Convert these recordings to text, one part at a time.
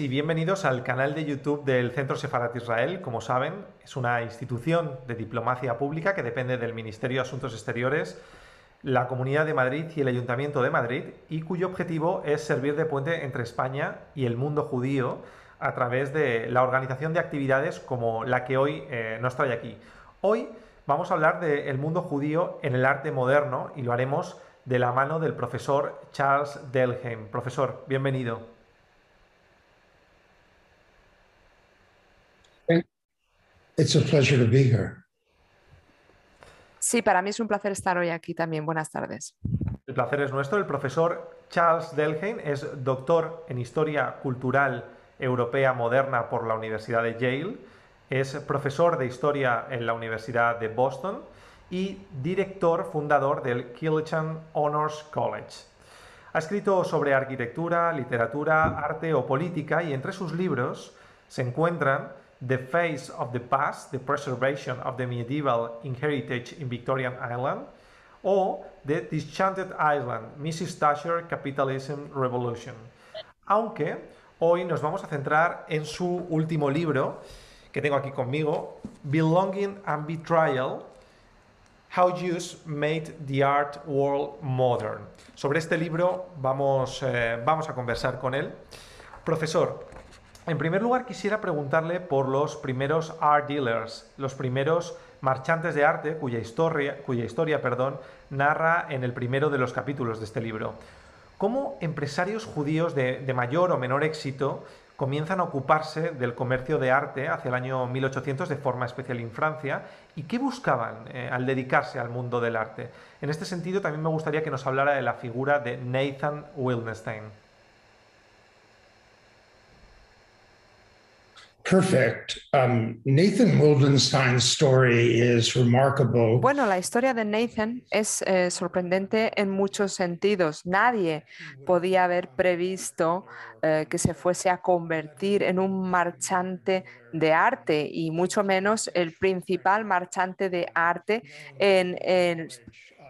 y bienvenidos al canal de YouTube del Centro Sefarat Israel. Como saben, es una institución de diplomacia pública que depende del Ministerio de Asuntos Exteriores, la Comunidad de Madrid y el Ayuntamiento de Madrid, y cuyo objetivo es servir de puente entre España y el mundo judío a través de la organización de actividades como la que hoy eh, nos trae aquí. Hoy vamos a hablar del mundo judío en el arte moderno y lo haremos de la mano del profesor Charles Delheim. Profesor, bienvenido. It's a pleasure to be Sí, para mí es un placer estar hoy aquí también. Buenas tardes. El placer es nuestro. El profesor Charles Delheim es doctor en Historia Cultural Europea Moderna por la Universidad de Yale, es profesor de Historia en la Universidad de Boston y director fundador del Kilchan Honors College. Ha escrito sobre arquitectura, literatura, arte o política y entre sus libros se encuentran the face of the past, the preservation of the medieval heritage in Victorian Ireland, o The Dischanted Island, Mrs. Thatcher, Capitalism Revolution. Aunque hoy nos vamos a centrar en su último libro, que tengo aquí conmigo, Belonging and Betrayal, How Jews Made the Art World Modern. Sobre este libro vamos, eh, vamos a conversar con él. Profesor, en primer lugar, quisiera preguntarle por los primeros art dealers, los primeros marchantes de arte cuya historia, cuya historia perdón, narra en el primero de los capítulos de este libro. ¿Cómo empresarios judíos de, mayor o menor éxito comienzan a ocuparse del comercio de arte hacia el año 1800 de forma especial en Francia y qué buscaban eh, al dedicarse al mundo del arte? En este sentido, también me gustaría que nos hablara de la figura de Nathan Wildenstein. perfect. Um, Nathan Wildenstein's story is remarkable. Bueno, la historia de Nathan es eh, sorprendente en muchos sentidos. Nadie podía haber previsto eh, que se fuese a convertir en un marchante de arte y mucho menos el principal marchante de arte en, el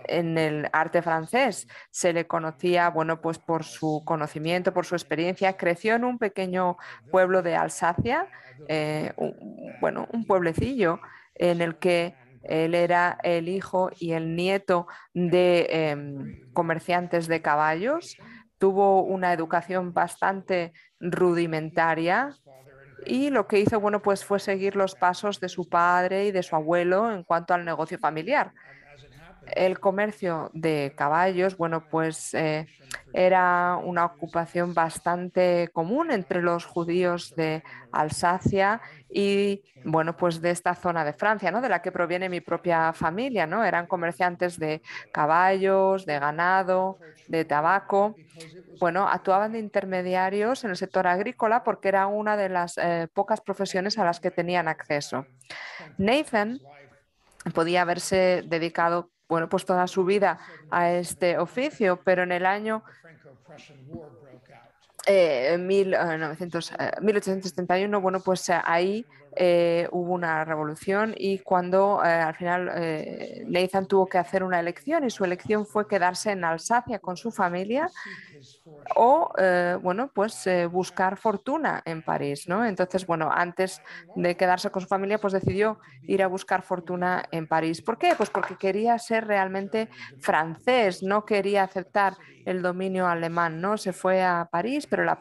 en el arte francés. Se le conocía, bueno, pues por su conocimiento, por su experiencia. Creció en un pequeño pueblo de Alsacia, eh, un, bueno, un pueblecillo en el que él era el hijo y el nieto de em, comerciantes de caballos. Tuvo una educación bastante rudimentaria, y lo que hizo bueno pues fue seguir los pasos de su padre y de su abuelo en cuanto al negocio familiar el comercio de caballos, bueno, pues eh, era una ocupación bastante común entre los judíos de Alsacia y, bueno, pues de esta zona de Francia, ¿no? De la que proviene mi propia familia, ¿no? Eran comerciantes de caballos, de ganado, de tabaco. Bueno, actuaban de intermediarios en el sector agrícola porque era una de las eh, pocas profesiones a las que tenían acceso. Nathan podía haberse dedicado bueno, pues toda su vida a este oficio, pero en el año eh, 1900 1871, eh, eh, bueno, pues eh, ahí eh, hubo una revolución y cuando eh, al final eh, Nathan tuvo que hacer una elección y su elección fue quedarse en Alsacia con su familia o, eh, bueno, pues buscar fortuna en París, ¿no? Entonces, bueno, antes de quedarse con su familia, pues decidió ir a buscar fortuna en París. ¿Por qué? Pues porque quería ser realmente francés, no quería aceptar el dominio alemán, ¿no? Se fue a París, pero la,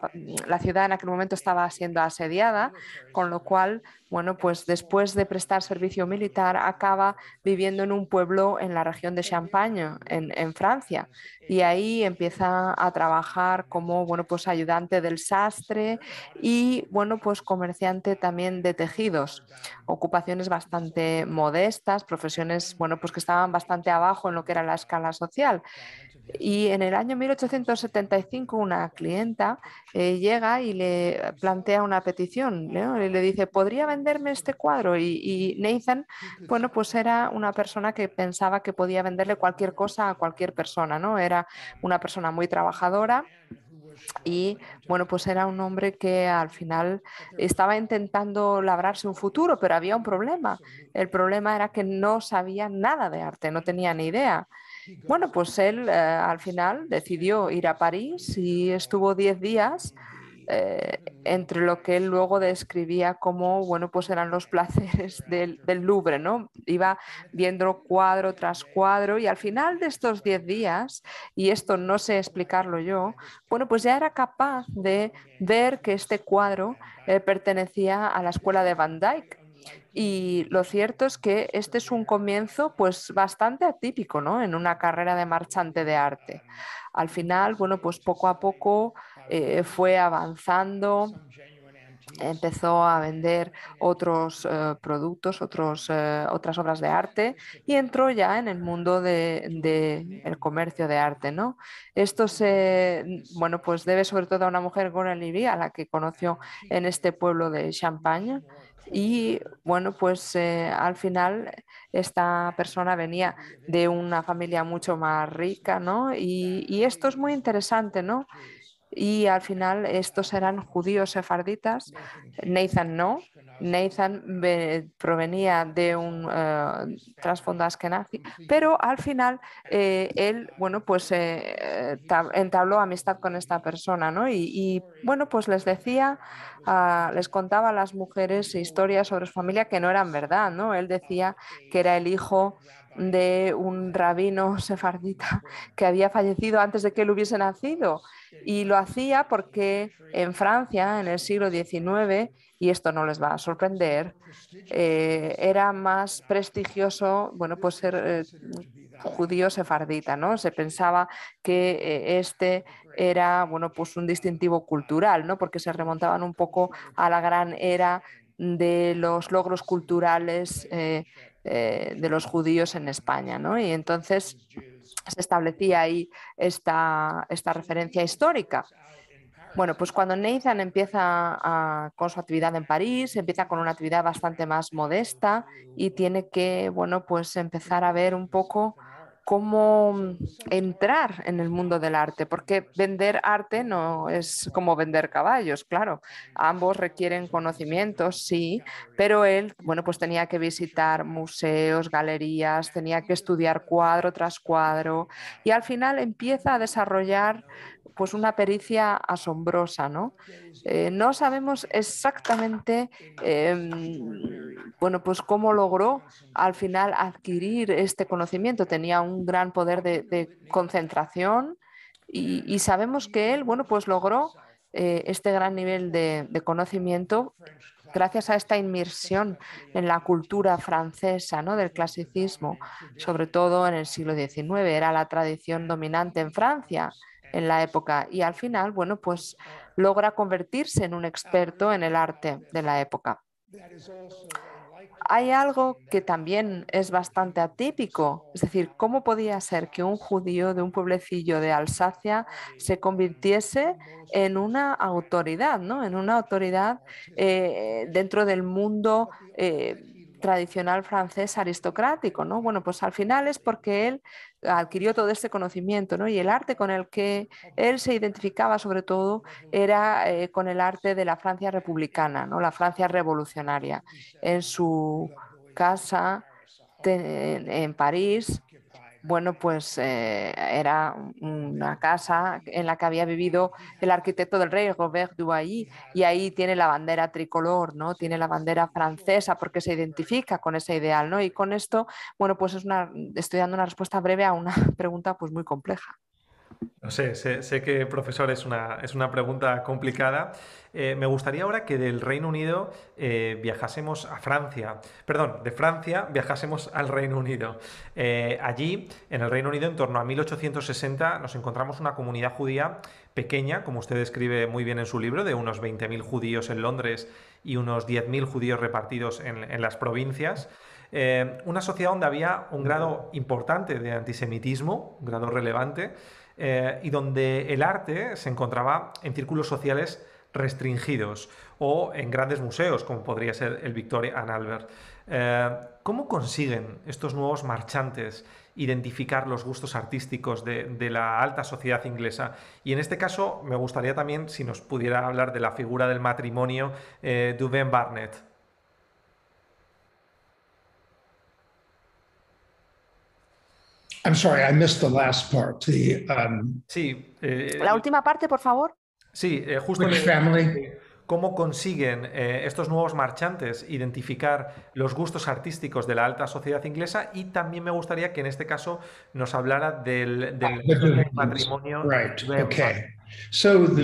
la ciudad en aquel momento estaba siendo asediada, con lo cual bueno, pues después de prestar servicio militar, acaba viviendo en un pueblo en la región de Champagne, en, Francia, y ahí empieza a trabajar como, bueno, pues ayudante del sastre y, bueno, pues comerciante también de tejidos, ocupaciones bastante modestas, profesiones, bueno, pues que estaban bastante abajo en lo que era la escala social. Y en el año 1875 una clienta eh, llega y le plantea una petición y le dice, ¿podría venderme este cuadro? Y, y, Nathan, bueno, pues era una persona que pensaba que podía venderle cualquier cosa a cualquier persona, ¿no? Era una persona muy trabajadora. Y bueno, pues era un hombre que al final estaba intentando labrarse un futuro, pero había un problema. El problema era que no sabía nada de arte, no tenía ni idea. Bueno, pues él eh, al final decidió ir a París y estuvo 10 días eh, entre lo que él luego describía como, bueno, pues eran los placeres del, Louvre, ¿no? Iba viendo cuadro tras cuadro y al final de estos 10 días, y esto no sé explicarlo yo, bueno, pues ya era capaz de ver que este cuadro eh, pertenecía a la escuela de Van Dyck y lo cierto es que este es un comienzo pues bastante atípico, ¿no? En una carrera de marchante de arte. Al final, bueno, pues poco a poco eh, fue avanzando, empezó a vender otros eh, productos, otros, eh, otras obras de arte y entró ya en el mundo del comercio de arte. ¿no? Esto se bueno, pues debe sobre todo a una mujer, Gora libia, a la que conoció en este pueblo de Champagne. Y bueno, pues eh, al final esta persona venía de una familia mucho más rica, ¿no? Y, y esto es muy interesante, ¿no? y al final estos eran judíos sefarditas. Nathan no. Nathan provenía de un eh, trasfondo askenazi, pero al final eh, eh, él, bueno, pues entabló amistad con esta persona, ¿no? Y, bueno, pues les decía, les contaba a las mujeres historias sobre su familia que no eran verdad, ¿no? Él decía que era el hijo de un rabino sefardita que había fallecido antes de que él hubiese nacido. Y lo hacía porque en Francia, en el siglo XIX, y esto no les va a sorprender, eh, era más prestigioso bueno, pues ser eh, judío sefardita. ¿no? Se pensaba que eh, este era bueno, pues un distintivo cultural, ¿no? porque se remontaban un poco a la gran era de los logros culturales eh, de los judíos en España. ¿no? Y entonces se establecía ahí esta, esta referencia histórica. Bueno, pues cuando Nathan empieza con su actividad en París, empieza con una actividad bastante más modesta y tiene que, bueno, pues empezar a ver un poco cómo mm, entrar en el mundo del arte, porque vender arte no es como vender caballos, claro. Ambos requieren conocimientos, sí, pero él, bueno, pues tenía que visitar museos, galerías, tenía que estudiar cuadro tras cuadro y al final empieza a desarrollar pues una pericia asombrosa. No, eh, no sabemos exactamente em, bueno, pues cómo logró al final adquirir este conocimiento. Tenía un gran poder de, concentración y, sabemos que él bueno, pues logró eh, este gran nivel de, conocimiento gracias a esta inmersión en la cultura francesa del clasicismo, sobre todo en el siglo XIX. Era la tradición dominante en Francia en la época y al final, bueno, pues logra convertirse en un experto en el arte de la época. Hay algo que también es bastante atípico, es decir, ¿cómo podía ser que un judío de un pueblecillo de Alsacia se convirtiese en una autoridad, ¿no? en una autoridad eh, dentro del mundo eh, tradicional francés aristocrático? ¿no? Bueno, pues al final es porque él adquirió todo este conocimiento, ¿no? Y el arte con el que él se identificaba sobre todo era eh, con el arte de la Francia republicana, ¿no? La Francia revolucionaria. En su casa en París bueno, pues eh, era una casa en la que había vivido el arquitecto del rey, Robert Duhailly, y ahí tiene la bandera tricolor, ¿no? Tiene la bandera francesa porque se identifica con ese ideal, ¿no? Y con esto, bueno, pues es una, estoy dando una respuesta breve a una pregunta pues muy compleja. No sé, sé, que, profesor, es una, pregunta complicada. Eh, me gustaría ahora que del Reino Unido eh, viajásemos a Francia, perdón, de Francia viajásemos al Reino Unido. Eh, allí, en el Reino Unido, en torno a 1860, nos encontramos una comunidad judía pequeña, como usted describe muy bien en su libro, de unos 20.000 judíos en Londres y unos 10.000 judíos repartidos en, las provincias. una sociedad donde había un grado importante de antisemitismo, un grado relevante, eh, y donde el arte se encontraba en círculos sociales restringidos o en grandes museos, como podría ser el Victoria and Albert. Eh, ¿Cómo consiguen estos nuevos marchantes identificar los gustos artísticos de, la alta sociedad inglesa? Y en este caso me gustaría también si nos pudiera hablar de la figura del matrimonio eh, Barnett. sí. la última parte, por favor. Sí, eh, justo. ¿Cómo consiguen eh, estos nuevos marchantes identificar los gustos artísticos de la alta sociedad inglesa? Y también me gustaría que en este caso nos hablara del, matrimonio. okay. So the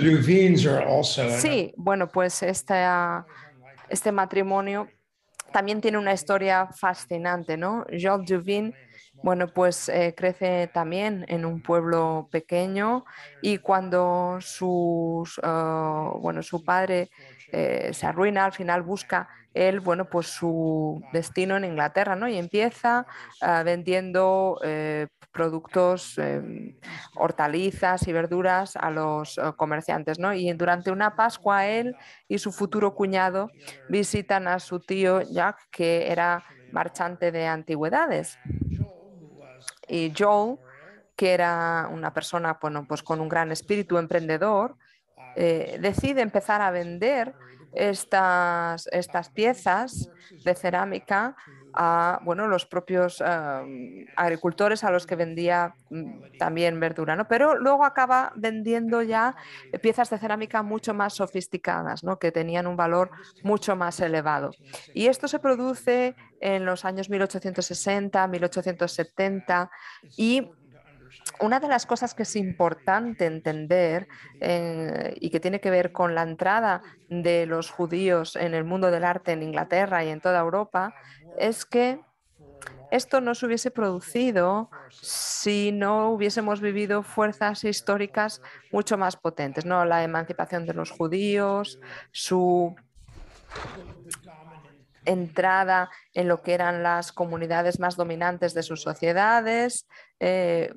are also sí, bueno, pues este matrimonio también tiene una historia fascinante, ¿no? Jean Duvin bueno, pues eh, crece también en un pueblo pequeño y cuando sus, ah, bueno, su padre eh, se arruina, al final busca él, bueno, pues su destino en Inglaterra, ¿no? Y empieza ah, vendiendo eh, productos, em, hortalizas y verduras a los ah, comerciantes, ¿no? Y durante una Pascua él y su futuro cuñado visitan a su tío Jack, que era marchante de antigüedades y Joe, que era una persona bueno, pues con un gran espíritu emprendedor, eh, decide empezar a vender estas piezas de cerámica a bueno, los propios agricultores a los que vendía mm, también verdura, pero luego acaba vendiendo ya piezas de cerámica mucho más sofisticadas, ¿no? que tenían un valor mucho más elevado. Y esto se produce en los años 1860, 1870 y una de las cosas que es importante entender eh, y que tiene que ver con la entrada de los judíos en el mundo del arte en Inglaterra y en toda Europa es que esto no se hubiese producido si no hubiésemos vivido fuerzas históricas mucho más potentes, ¿no? La emancipación de los judíos, su entrada en lo que eran las comunidades más dominantes de sus sociedades. Eh,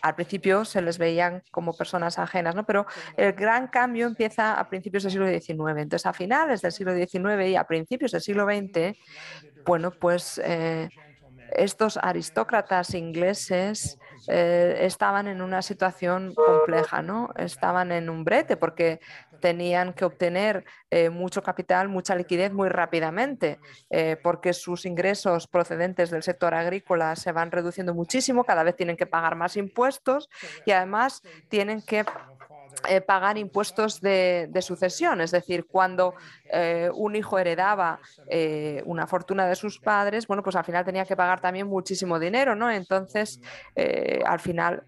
al principio se les veían como personas ajenas, ¿no? pero el gran cambio empieza a principios del siglo XIX. Entonces, a finales del siglo XIX y a principios del siglo XX bueno, pues eh, estos aristócratas ingleses eh, estaban en una situación compleja, ¿no? Estaban en un brete porque tenían que obtener eh, mucho capital, mucha liquidez muy rápidamente, porque sus ingresos procedentes del sector agrícola se van reduciendo muchísimo, cada vez tienen que pagar más impuestos y además tienen que eh, pagar impuestos de, sucesión, es decir, cuando eh, un hijo heredaba eh, una fortuna de sus padres, bueno, pues al final tenía que pagar también muchísimo dinero, ¿no? Entonces, al final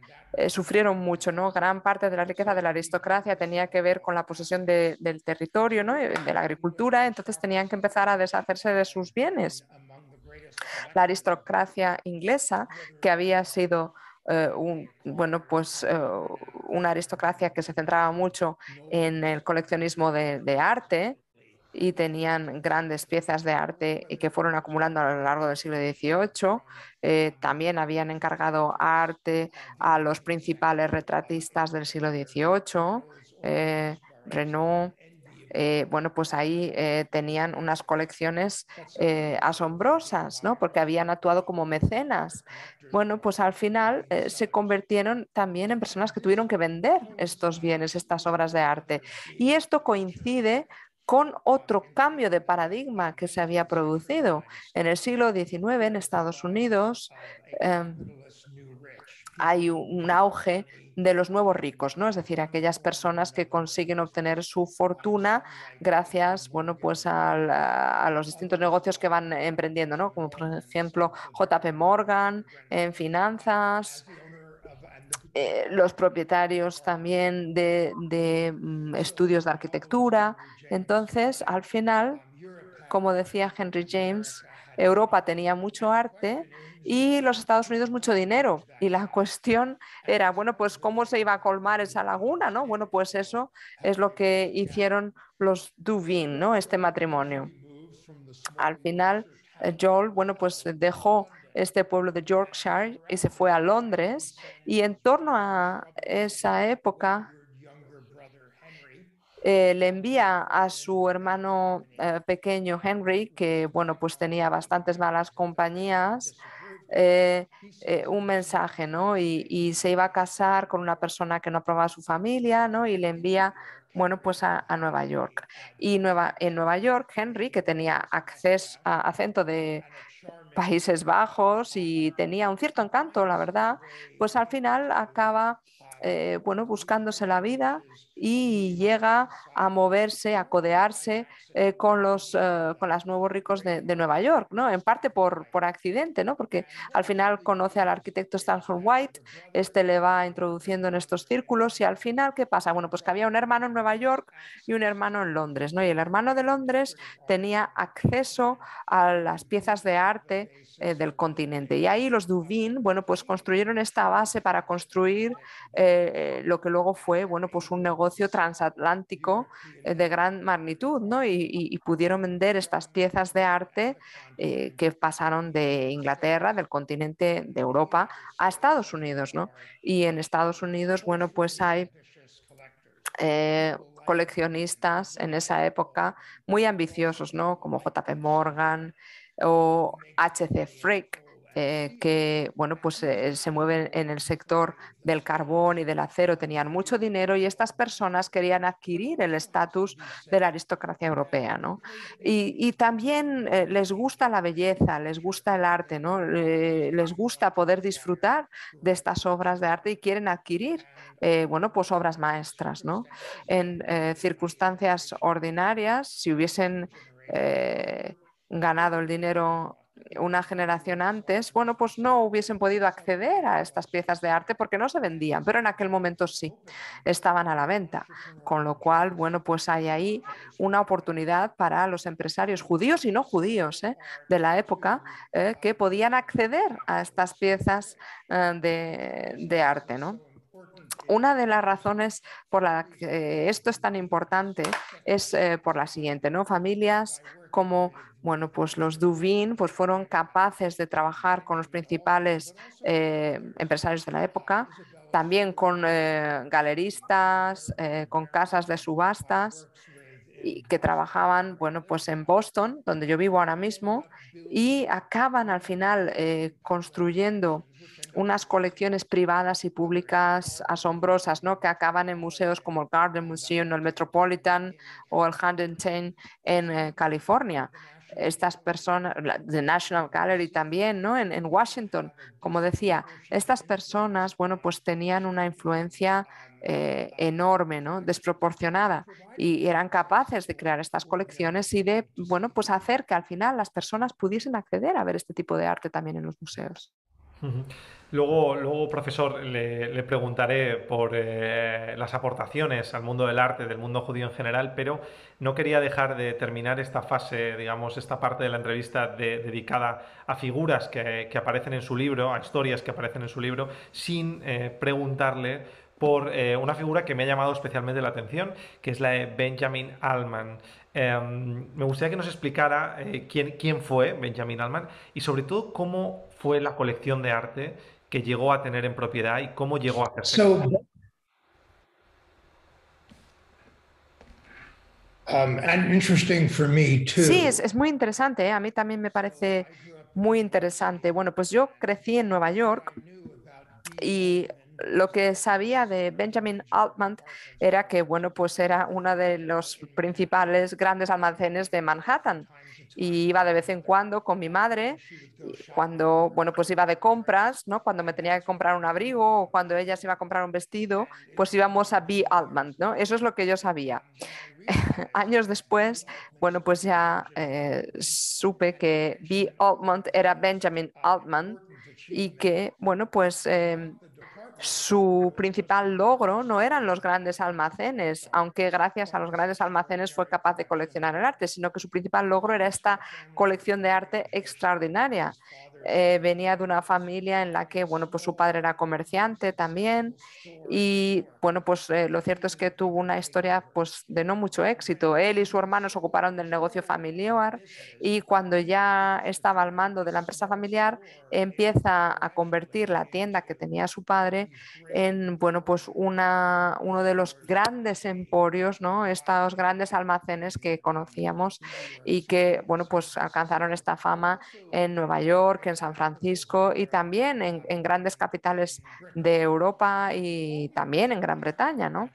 sufrieron mucho, ¿no? Gran parte de la riqueza de la aristocracia tenía que ver con la posesión del territorio, ¿no? De la agricultura, entonces tenían que empezar a deshacerse de sus bienes. La aristocracia inglesa, que había sido eh, un, bueno, pues, eh, una aristocracia que se centraba mucho en el coleccionismo de, arte y tenían grandes piezas de arte y que fueron acumulando a lo largo del siglo XVIII. Eh, también habían encargado arte a los principales retratistas del siglo XVIII, Renault, eh, bueno, pues ahí eh, tenían unas colecciones eh, asombrosas, ¿no? Porque habían actuado como mecenas. Bueno, pues al final se convirtieron también en personas que tuvieron que vender estos bienes, estas obras de arte. Y esto coincide con otro cambio de paradigma que se había producido en el siglo XIX en Estados Unidos. Em, hay un auge de los nuevos ricos, ¿no? Es decir, aquellas personas que consiguen obtener su fortuna gracias, bueno, pues a los distintos negocios que van emprendiendo, ¿no? Como por ejemplo JP Morgan en finanzas, eh, los propietarios también de, mm, estudios de arquitectura. Entonces, al final, como decía Henry James, Europa tenía mucho arte y los Estados Unidos mucho dinero. Y la cuestión era, bueno, pues cómo se iba a colmar esa laguna, ¿no? Bueno, pues eso es lo que hicieron los Duvin, ¿no? Este matrimonio. Al final, Joel, bueno, pues dejó este pueblo de Yorkshire y se fue a Londres. Y en torno a esa época, eh, le envía a su hermano eh, pequeño Henry, que bueno, pues tenía bastantes malas compañías, eh, un mensaje, ¿no? Y, se iba a casar con una persona que no aprobaba su familia, ¿no? Y le envía, bueno, pues a, Nueva York. Y en Nueva York, Henry, que tenía acceso a, acento de Países Bajos y tenía un cierto encanto, la verdad, pues al final acaba, bueno, buscándose la vida y llega a moverse, a codearse eh, con, los, eh, con los nuevos ricos de, Nueva York, ¿no? en parte por, accidente, porque al final conoce al arquitecto Stanford White, este le va introduciendo en estos círculos y al final, ¿qué pasa? Bueno, pues que había un hermano en Nueva York y un hermano en Londres, ¿no? y el hermano de Londres tenía acceso a las piezas de arte eh, del continente. Y ahí los Dubin, bueno, pues construyeron esta base para construir lo que luego fue, bueno, pues un negocio transatlántico eh, de gran magnitud, ¿no? Y, pudieron vender estas piezas de arte eh, que pasaron de Inglaterra, del continente de Europa, a Estados Unidos, ¿no? Y en Estados Unidos, bueno, pues hay eh, coleccionistas en esa época muy ambiciosos, ¿no? Como JP Morgan o HC Frick, eh, que bueno, pues, eh, se mueven en el sector del carbón y del acero tenían mucho dinero y estas personas querían adquirir el estatus de la aristocracia europea. Y, también eh, les gusta la belleza, les gusta el arte, ¿no? les gusta poder disfrutar de estas obras de arte y quieren adquirir bueno, pues obras maestras. ¿no? En circunstancias ordinarias, si hubiesen ganado el dinero una generación antes, bueno, pues no hubiesen podido acceder a estas piezas de arte porque no se vendían, pero en aquel momento sí, estaban a la venta. Con lo cual, bueno, pues hay ahí una oportunidad para los empresarios judíos y no judíos ¿eh? de la época ¿eh? que podían acceder a estas piezas eh, de, arte, ¿no? Una de las razones por la que esto es tan importante es por la siguiente, ¿no? Familias como bueno, pues los Dubin pues fueron capaces de trabajar con los principales eh, empresarios de la época, también con eh, galeristas, eh, con casas de subastas y que trabajaban bueno, pues en Boston, donde yo vivo ahora mismo, y acaban al final construyendo unas colecciones privadas y públicas asombrosas, ¿no? que acaban en museos como el Garden Museum, el Metropolitan o el Huntington en California estas personas, The National Gallery también, ¿no? En, Washington, como decía, estas personas, bueno, pues tenían una influencia eh, enorme, ¿no? Desproporcionada y eran capaces de crear estas colecciones y de, bueno, pues hacer que al final las personas pudiesen acceder a ver este tipo de arte también en los museos. Luego, luego, profesor, le, preguntaré por eh, las aportaciones al mundo del arte, del mundo judío en general, pero no quería dejar de terminar esta fase, digamos, esta parte de la entrevista dedicada a figuras que, aparecen en su libro, a historias que aparecen en su libro, sin eh, preguntarle por eh, una figura que me ha llamado especialmente la atención, que es la de Benjamin Allman. Em, me gustaría que nos explicara quién, quién fue Benjamin Allman y sobre todo cómo fue la colección de arte que llegó a tener en propiedad y cómo llegó a hacerse. Um, sí, es, muy interesante. ¿eh? A mí también me parece muy interesante. Bueno, pues yo crecí en Nueva York y lo que sabía de Benjamin Altman era que, bueno, pues era uno de los principales grandes almacenes de Manhattan y iba de vez en cuando con mi madre, cuando, bueno, pues iba de compras, ¿no? Cuando me tenía que comprar un abrigo o cuando ella se iba a comprar un vestido, pues íbamos a B. Altman, ¿no? Eso es lo que yo sabía. Años después, bueno, pues ya eh, supe que B. Altman era Benjamin Altman y que, bueno, pues... Eh, su principal logro no eran los grandes almacenes, aunque gracias a los grandes almacenes fue capaz de coleccionar el arte, sino que su principal logro era esta colección de arte extraordinaria eh, venía de una familia en la que, bueno, pues su padre era comerciante también y, bueno, pues eh, lo cierto es que tuvo una historia, pues, de no mucho éxito. Él y su hermano se ocuparon del negocio familiar y cuando ya estaba al mando de la empresa familiar, empieza a convertir la tienda que tenía su padre en, bueno, pues una, uno de los grandes emporios, ¿no? Estos grandes almacenes que conocíamos y que, bueno, pues alcanzaron esta fama en Nueva York, en San Francisco y también en, grandes capitales de Europa y también en Gran Bretaña, ¿no?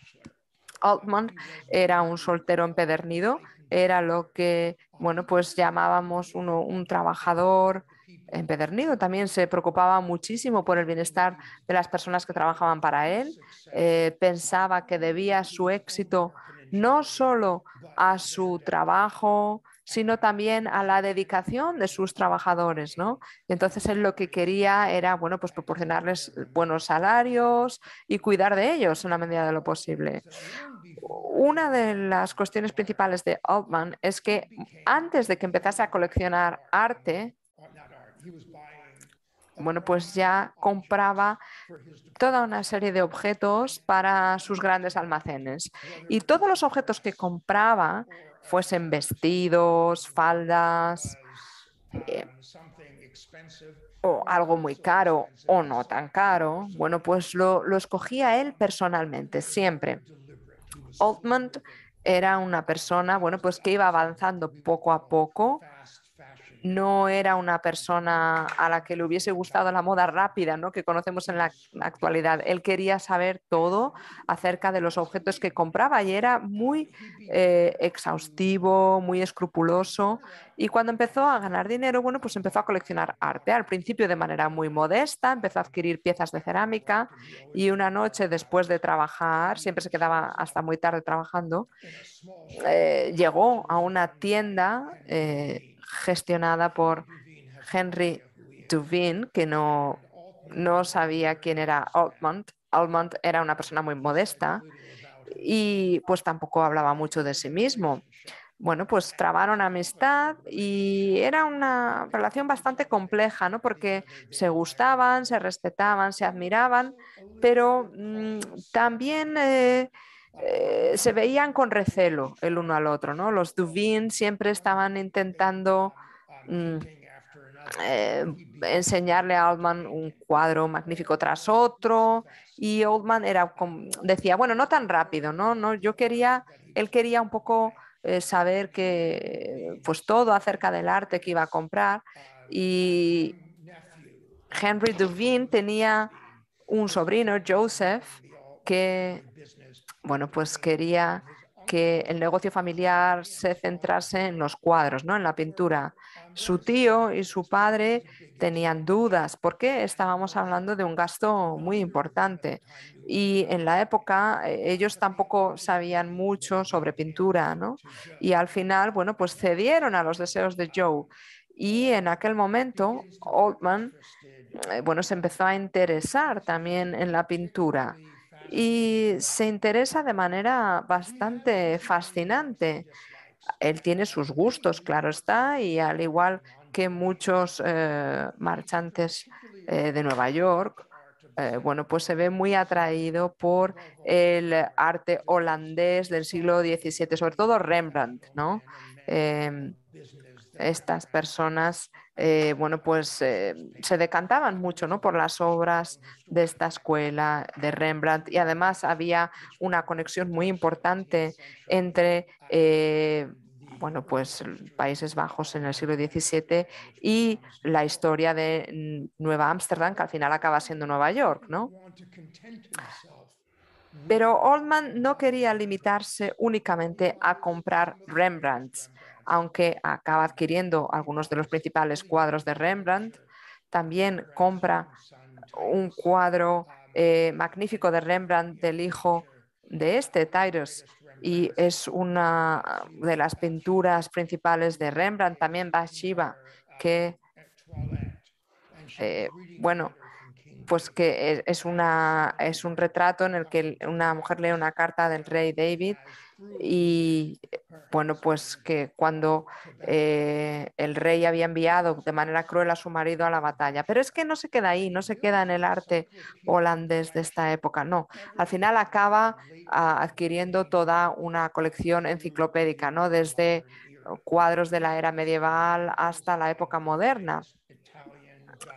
Altman era un soltero empedernido, era lo que, bueno, pues llamábamos uno, un trabajador empedernido. También se preocupaba muchísimo por el bienestar de las personas que trabajaban para él. Eh, pensaba que debía su éxito no solo a su trabajo, sino también a la dedicación de sus trabajadores, ¿no? Entonces él lo que quería era, bueno, pues proporcionarles buenos salarios y cuidar de ellos en la medida de lo posible. Una de las cuestiones principales de Altman es que antes de que empezase a coleccionar arte, bueno, pues ya compraba toda una serie de objetos para sus grandes almacenes. Y todos los objetos que compraba fuesen vestidos, faldas eh, o algo muy caro o no tan caro, bueno, pues lo, lo escogía él personalmente, siempre. Altman era una persona, bueno, pues que iba avanzando poco a poco no era una persona a la que le hubiese gustado la moda rápida ¿no? que conocemos en la actualidad. Él quería saber todo acerca de los objetos que compraba y era muy eh, exhaustivo, muy escrupuloso. Y cuando empezó a ganar dinero, bueno, pues empezó a coleccionar arte. Al principio de manera muy modesta, empezó a adquirir piezas de cerámica y una noche después de trabajar, siempre se quedaba hasta muy tarde trabajando, eh, llegó a una tienda. Eh, gestionada por Henry Duvin, que no, no sabía quién era Altmont. Altmont era una persona muy modesta y pues tampoco hablaba mucho de sí mismo. Bueno, pues trabaron amistad y era una relación bastante compleja, ¿no? Porque se gustaban, se respetaban, se admiraban, pero mm, también eh, eh, se veían con recelo el uno al otro, ¿no? Los Duvin siempre estaban intentando mm, eh, enseñarle a Oldman un cuadro magnífico tras otro y Oldman era decía, bueno, no tan rápido, ¿no? no yo quería, él quería un poco eh, saber que, pues todo acerca del arte que iba a comprar y Henry Duvin tenía un sobrino, Joseph, que bueno, pues quería que el negocio familiar se centrase en los cuadros, ¿no? en la pintura. Su tío y su padre tenían dudas porque estábamos hablando de un gasto muy importante y en la época eh, ellos tampoco sabían mucho sobre pintura, ¿no? Y al final, bueno, pues cedieron a los deseos de Joe y en aquel momento Oldman, eh, bueno, se empezó a interesar también en la pintura y se interesa de manera bastante fascinante. Él tiene sus gustos, claro está, y al igual que muchos eh, marchantes eh, de Nueva York, eh, bueno, pues se ve muy atraído por el arte holandés del siglo XVII, sobre todo Rembrandt, ¿no? estas personas, eh, bueno, pues eh, se decantaban mucho ¿no? por las obras de esta escuela de Rembrandt y además había una conexión muy importante entre eh, bueno, pues Países Bajos en el siglo XVII y la historia de Nueva Ámsterdam, que al final acaba siendo Nueva York, ¿no? Pero Oldman no quería limitarse únicamente a comprar Rembrandt aunque acaba adquiriendo algunos de los principales cuadros de Rembrandt, también compra un cuadro eh, magnífico de Rembrandt del hijo de este, Tyrus, y es una de las pinturas principales de Rembrandt, también Bathsheba, que, eh, bueno, pues que es un retrato en el que una mujer lee una carta del rey David y bueno, pues que cuando eh, el rey había enviado de manera cruel a su marido a la batalla. Pero es que no se queda ahí, no se queda en el arte holandés de esta época, no. Al final acaba ah, adquiriendo toda una colección enciclopédica, ¿no? Desde cuadros de la era medieval hasta la época moderna.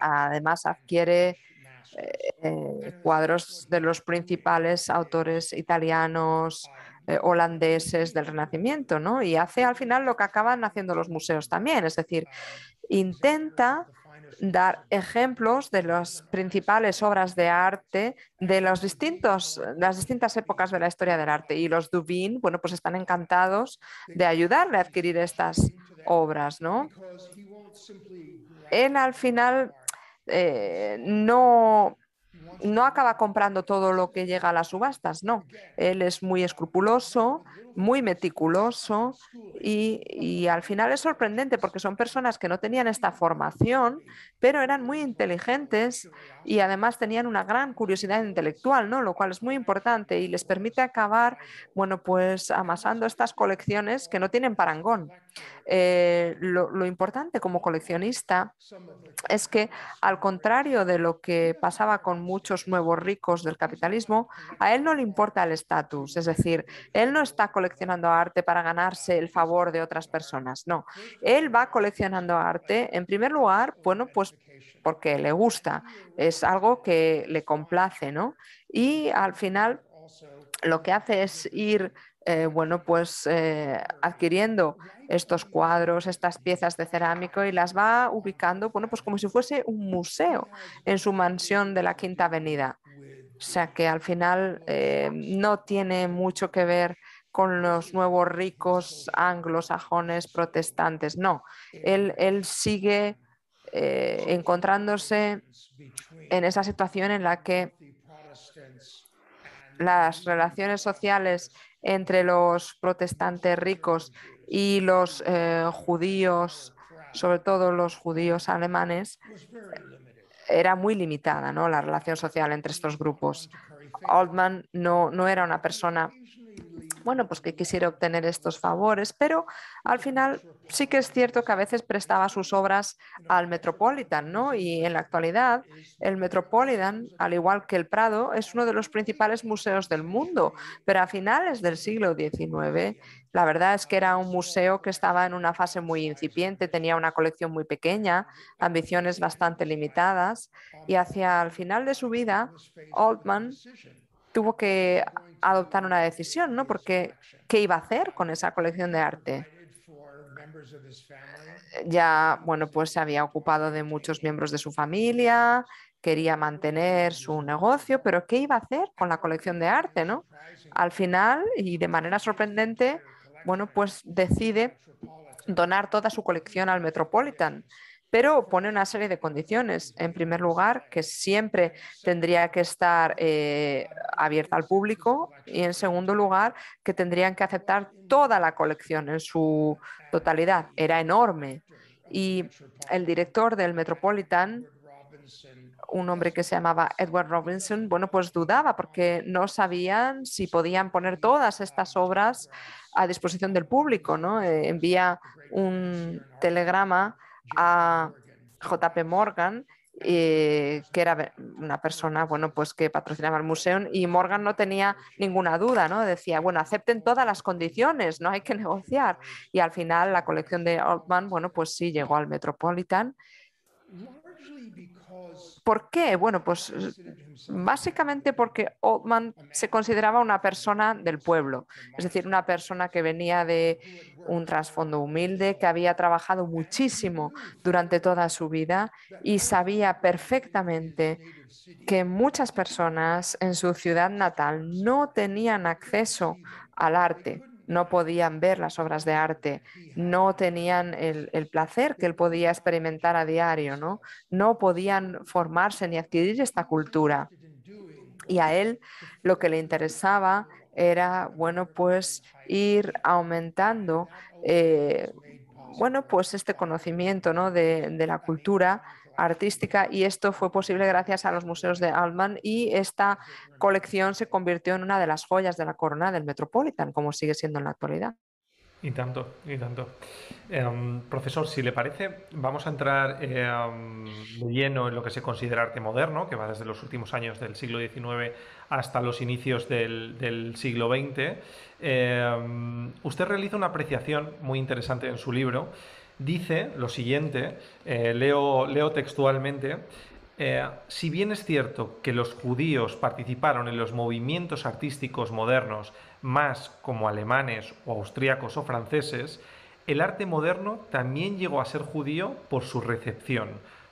Además adquiere eh, cuadros de los principales autores italianos, eh, holandeses del Renacimiento, ¿no? Y hace al final lo que acaban haciendo los museos también, es decir, intenta dar ejemplos de las principales obras de arte de los distintos, las distintas épocas de la historia del arte. Y los Dubin, bueno, pues están encantados de ayudarle a adquirir estas obras, ¿no? Él al final eh, no no acaba comprando todo lo que llega a las subastas, no. Él es muy escrupuloso, muy meticuloso y, al final es sorprendente porque son personas que no tenían esta formación, pero eran muy inteligentes y además tenían una gran curiosidad intelectual, ¿no? Lo cual es muy importante y les permite acabar, bueno, pues amasando estas colecciones que no tienen parangón. Eh, lo importante como coleccionista es que, al contrario de lo que pasaba con muchos muchos nuevos ricos del capitalismo, a él no le importa el estatus, es decir, él no está coleccionando arte para ganarse el favor de otras personas, no, él va coleccionando arte en primer lugar, bueno, pues porque le gusta, es algo que le complace, ¿no? Y al final lo que hace es ir eh, bueno, pues eh, adquiriendo estos cuadros, estas piezas de cerámico y las va ubicando, bueno, pues como si fuese un museo en su mansión de la Quinta Avenida. O sea que al final eh, no tiene mucho que ver con los nuevos ricos anglosajones protestantes, no. Él, él sigue encontrándose en esa situación en la que las relaciones sociales entre los protestantes ricos y los eh, judíos, sobre todo los judíos alemanes, era muy limitada ¿no? la relación social entre estos grupos. Altman no, no era una persona bueno, pues que quisiera obtener estos favores, pero al final sí que es cierto que a veces prestaba sus obras al Metropolitan, ¿no? Y en la actualidad el Metropolitan, al igual que el Prado, es uno de los principales museos del mundo, pero a finales del siglo XIX la verdad es que era un museo que estaba en una fase muy incipiente, tenía una colección muy pequeña, ambiciones bastante limitadas y hacia el final de su vida, Altman tuvo que adoptar una decisión, ¿no? Porque ¿qué iba a hacer con esa colección de arte? Ya, bueno, pues se había ocupado de muchos miembros de su familia, quería mantener su negocio, pero ¿qué iba a hacer con la colección de arte, no? Al final, y de manera sorprendente, bueno, pues decide donar toda su colección al Metropolitan pero pone una serie de condiciones. En primer lugar, que siempre tendría que estar eh, abierta al público y en segundo lugar, que tendrían que aceptar toda la colección en su totalidad. Era enorme. Y el director del Metropolitan, un hombre que se llamaba Edward Robinson, bueno, pues dudaba porque no sabían si podían poner todas estas obras a disposición del público, ¿no? Eh, envía un telegrama a JP ah, Morgan, eh, que era una persona bueno, pues que patrocinaba el museo y Morgan no tenía ninguna duda, ¿no? decía, bueno, acepten todas las condiciones, no hay que negociar. Y al final la colección de Altman, bueno, pues sí llegó al Metropolitan ¿Por qué? Bueno, pues básicamente porque Oldman se consideraba una persona del pueblo, es decir, una persona que venía de un trasfondo humilde, que había trabajado muchísimo durante toda su vida y sabía perfectamente que muchas personas en su ciudad natal no tenían acceso al arte no podían ver las obras de arte, no tenían el, placer que él podía experimentar a diario, ¿no? no podían formarse ni adquirir esta cultura. Y a él lo que le interesaba era, bueno, pues ir aumentando, eh, bueno, pues este conocimiento de, de la cultura artística y esto fue posible gracias a los museos de Altman y esta colección se convirtió en una de las joyas de la corona del Metropolitan, como sigue siendo en la actualidad. Y tanto, y tanto. Em, profesor, si le parece, vamos a entrar em, de lleno en lo que se considera arte moderno, que va desde los últimos años del siglo XIX hasta los inicios del, siglo XX. Em, usted realiza una apreciación muy interesante en su libro dice lo siguiente, eh, leo, textualmente, eh, si bien es cierto que los judíos participaron en los movimientos artísticos modernos más como alemanes o austríacos o franceses, el arte moderno también llegó a ser judío por su recepción.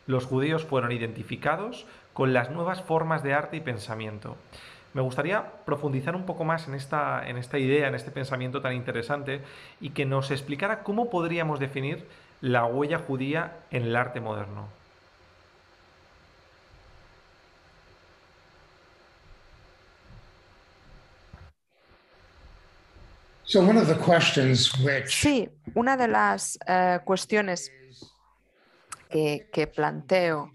Los judíos fueron identificados con las nuevas formas de arte y pensamiento. Me gustaría profundizar un poco más en esta, en esta idea, en este pensamiento tan interesante, y que nos explicara cómo podríamos definir la huella judía en el arte moderno. Sí, una de las eh, cuestiones que planteo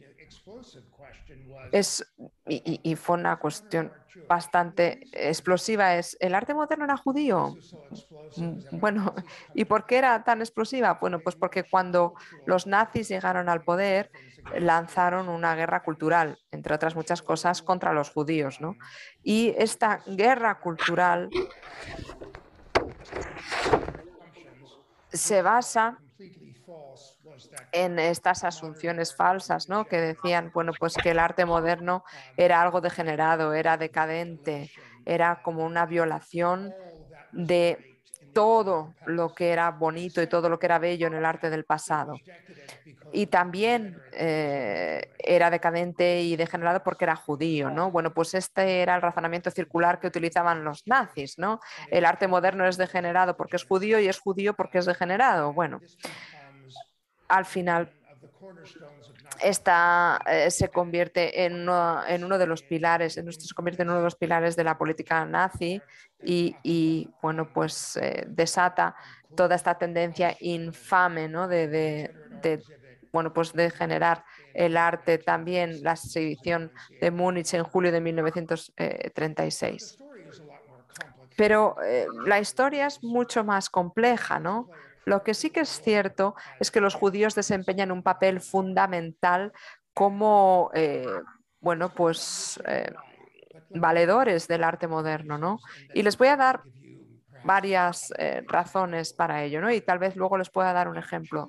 es, y, fue una cuestión bastante explosiva, es, ¿el arte moderno era judío? Mm, bueno, ¿y por qué era tan explosiva? Bueno, pues porque cuando los nazis llegaron al poder, lanzaron una guerra cultural, entre otras muchas cosas, contra los judíos, ¿no? Y esta guerra cultural se basa en estas asunciones falsas, ¿no? que decían bueno, pues que el arte moderno era algo degenerado, era decadente, era como una violación de todo lo que era bonito y todo lo que era bello en el arte del pasado. Y también eh, era decadente y degenerado porque era judío, ¿no? Bueno, pues este era el razonamiento circular que utilizaban los nazis, ¿no? El arte moderno es degenerado porque es judío y es judío porque es degenerado. Bueno, al final esta eh, se convierte en uno, de los pilares, en, se convierte en de los pilares de la política nazi y, bueno, pues eh, desata toda esta tendencia infame de, bueno, pues de generar el arte también, la exhibición de Múnich en julio de 1936. Eh, Pero la historia es mucho más compleja, ¿no? Lo que sí que es cierto es que los judíos desempeñan un papel fundamental como, eh, bueno, pues eh, valedores del arte moderno, ¿no? Y les voy a dar varias eh, razones para ello, ¿no? Y tal vez luego les pueda dar un ejemplo.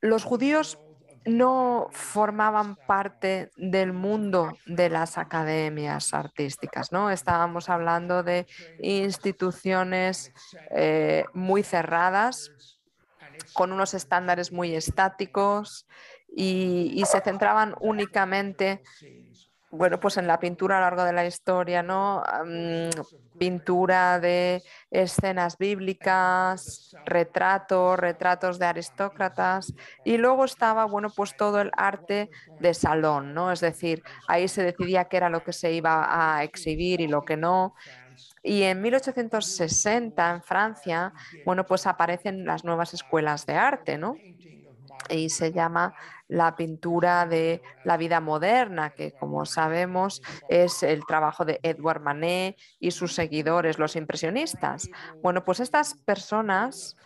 Los judíos no formaban parte del mundo de las academias artísticas, ¿no? Estábamos hablando de instituciones eh, muy cerradas, con unos estándares muy estáticos y, y se centraban únicamente bueno, pues en la pintura a lo largo de la historia, ¿no? pintura de escenas bíblicas, retratos, retratos de aristócratas y luego estaba, bueno, pues todo el arte de salón, ¿no? Es decir, ahí se decidía qué era lo que se iba a exhibir y lo que no. Y en 1860 en Francia, bueno, pues aparecen las nuevas escuelas de arte, ¿no? Y se llama la pintura de la vida moderna, que como sabemos es el trabajo de Edward Manet y sus seguidores, los impresionistas. Bueno, pues estas personas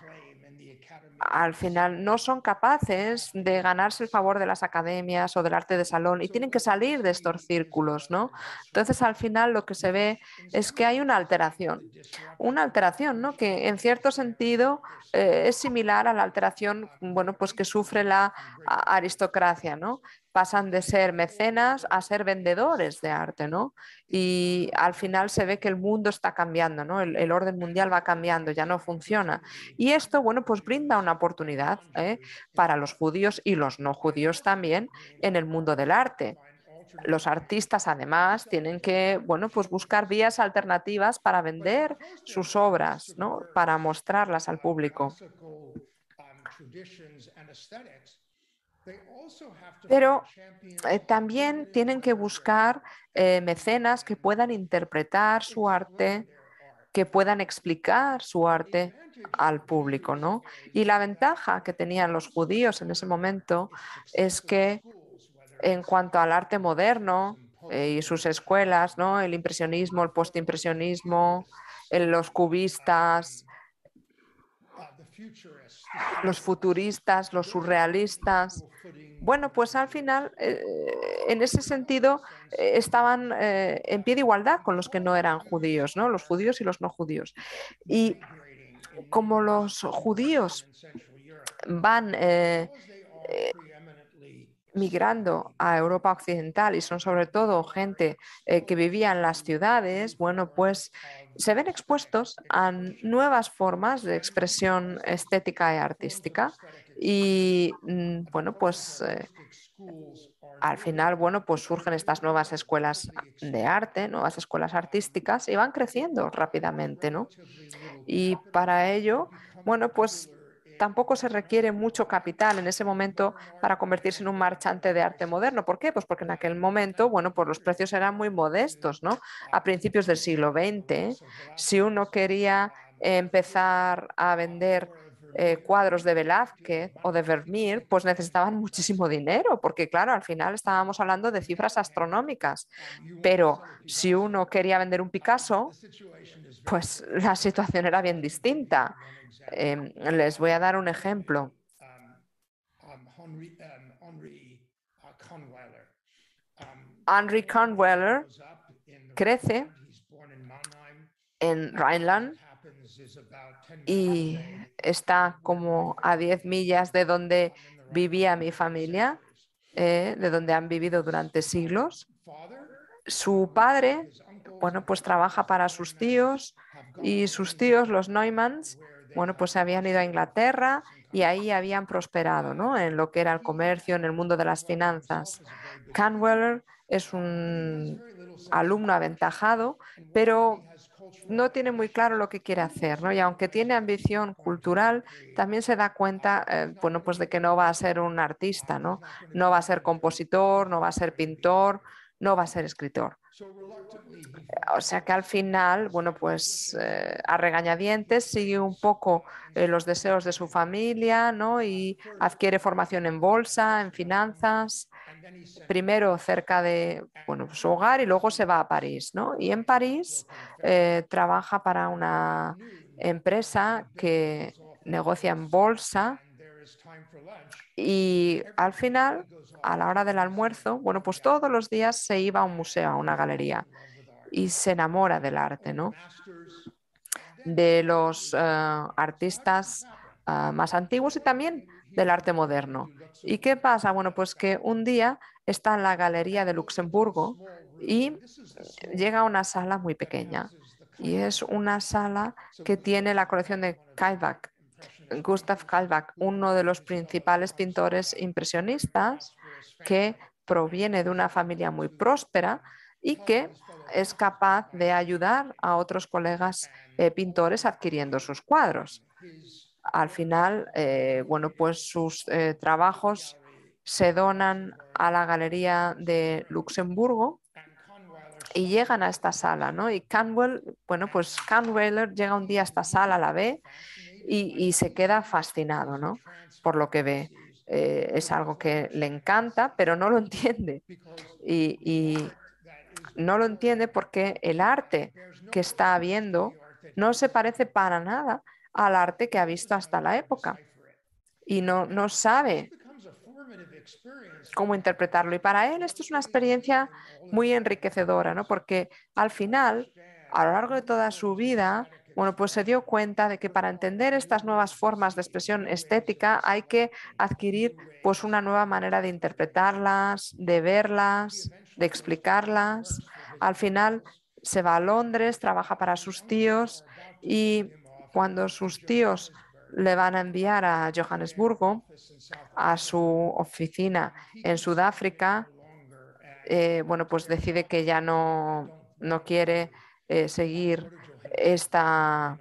al final no son capaces de ganarse el favor de las academias o del arte de salón y tienen que salir de estos círculos, ¿no? Entonces, al final lo que se ve es que hay una alteración, una alteración, ¿no? Que en cierto sentido eh, es similar a la alteración, bueno, pues que sufre la aristocracia, ¿no? pasan de ser mecenas a ser vendedores de arte, ¿no? Y al final se ve que el mundo está cambiando, ¿no? El, orden mundial va cambiando, ya no funciona. Y esto, bueno, pues brinda una oportunidad ¿eh? para los judíos y los no judíos también en el mundo del arte. Los artistas además tienen que, bueno, pues buscar vías alternativas para vender sus obras, ¿no? Para mostrarlas al público. Pero eh, también tienen que buscar eh, mecenas que puedan interpretar su arte, que puedan explicar su arte al público, ¿no? Y la ventaja que tenían los judíos en ese momento es que en cuanto al arte moderno eh, y sus escuelas, ¿no? El impresionismo, el postimpresionismo, los cubistas, los futuristas, los surrealistas. Bueno, pues al final, eh, eh, en ese sentido, eh, estaban en pie de igualdad con los que no eran judíos, ¿no? los judíos y los no judíos. Y como los judíos van migrando a Europa Occidental y son sobre todo gente eh, que vivía en las ciudades, bueno, pues se ven expuestos a nuevas formas de expresión estética y artística y mm, bueno, pues eh, al final, bueno, pues surgen estas nuevas escuelas de arte, nuevas escuelas artísticas y van creciendo rápidamente, ¿no? Y para ello, bueno, pues tampoco se requiere mucho capital en ese momento para convertirse en un marchante de arte moderno. ¿Por qué? Pues porque en aquel momento, bueno, pues los precios eran muy modestos, ¿no? A principios del siglo XX, ¿eh? si uno quería empezar a vender eh, cuadros de Velázquez o de Vermeer, pues necesitaban muchísimo dinero, porque claro, al final estábamos hablando de cifras astronómicas. Pero si uno quería vender un Picasso, pues la situación era bien distinta. Em, les voy a dar un ejemplo. Henry Conweller crece en Rhineland y está como a 10 millas de donde vivía mi familia, eh, de donde han vivido durante siglos. Su padre, bueno, pues trabaja para sus tíos y sus tíos, los Neumanns, bueno, pues se habían ido a Inglaterra y ahí habían prosperado, ¿no? En lo que era el comercio, en el mundo de las finanzas. Canweller es un alumno aventajado, pero no tiene muy claro lo que quiere hacer, ¿no? Y aunque tiene ambición cultural, también se da cuenta, eh, bueno, pues de que no va a ser un artista, ¿no? No va a ser compositor, no va a ser pintor, no va a ser escritor. O sea que al final, bueno, pues eh, a regañadientes sigue un poco eh, los deseos de su familia, ¿no? Y adquiere formación en bolsa, en finanzas primero cerca de bueno, pues, su hogar y luego se va a París. ¿no? Y en París eh, trabaja para una empresa que negocia en bolsa y al final, a la hora del almuerzo, bueno, pues todos los días se iba a un museo, a una galería y se enamora del arte, ¿no? De los eh, artistas eh, más antiguos y también del arte moderno. ¿Y qué pasa? Bueno, pues que un día está en la Galería de Luxemburgo y llega a una sala muy pequeña. Y es una sala que tiene la colección de Kalbach, Gustav Kalbach, uno de los principales pintores impresionistas que proviene de una familia muy próspera y que es capaz de ayudar a otros colegas eh, pintores adquiriendo sus cuadros al final, eh, bueno, pues sus eh, trabajos se donan a la Galería de Luxemburgo y llegan a esta sala, ¿no? Y Canwell, bueno, pues Canweller llega un día a esta sala, la ve y, se queda fascinado, ¿no? Por lo que ve. Eh, es algo que le encanta, pero no lo entiende. Y, y no lo entiende porque el arte que está viendo no se parece para nada al arte que ha visto hasta la época y no, no sabe cómo interpretarlo. Y para él esto es una experiencia muy enriquecedora, ¿no? porque al final, a lo largo de toda su vida, bueno, pues se dio cuenta de que para entender estas nuevas formas de expresión estética hay que adquirir pues una nueva manera de interpretarlas, de verlas, de explicarlas. Al final se va a Londres, trabaja para sus tíos y cuando sus tíos le van a enviar a Johannesburgo, a su oficina en Sudáfrica, eh, bueno, pues decide que ya no, no quiere eh, seguir esta,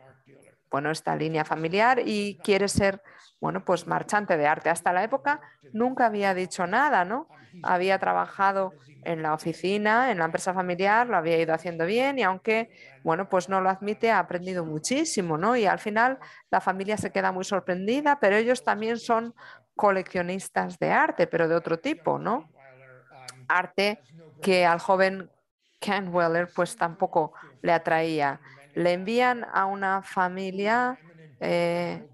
bueno, esta línea familiar y quiere ser, bueno, pues marchante de arte. Hasta la época nunca había dicho nada, ¿no? Había trabajado en la oficina, en la empresa familiar, lo había ido haciendo bien y aunque, bueno, pues no lo admite, ha aprendido muchísimo, ¿no? Y al final la familia se queda muy sorprendida, pero ellos también son coleccionistas de arte, pero de otro tipo, ¿no? Arte que al joven Ken Weller pues tampoco le atraía. Le envían a una familia eh,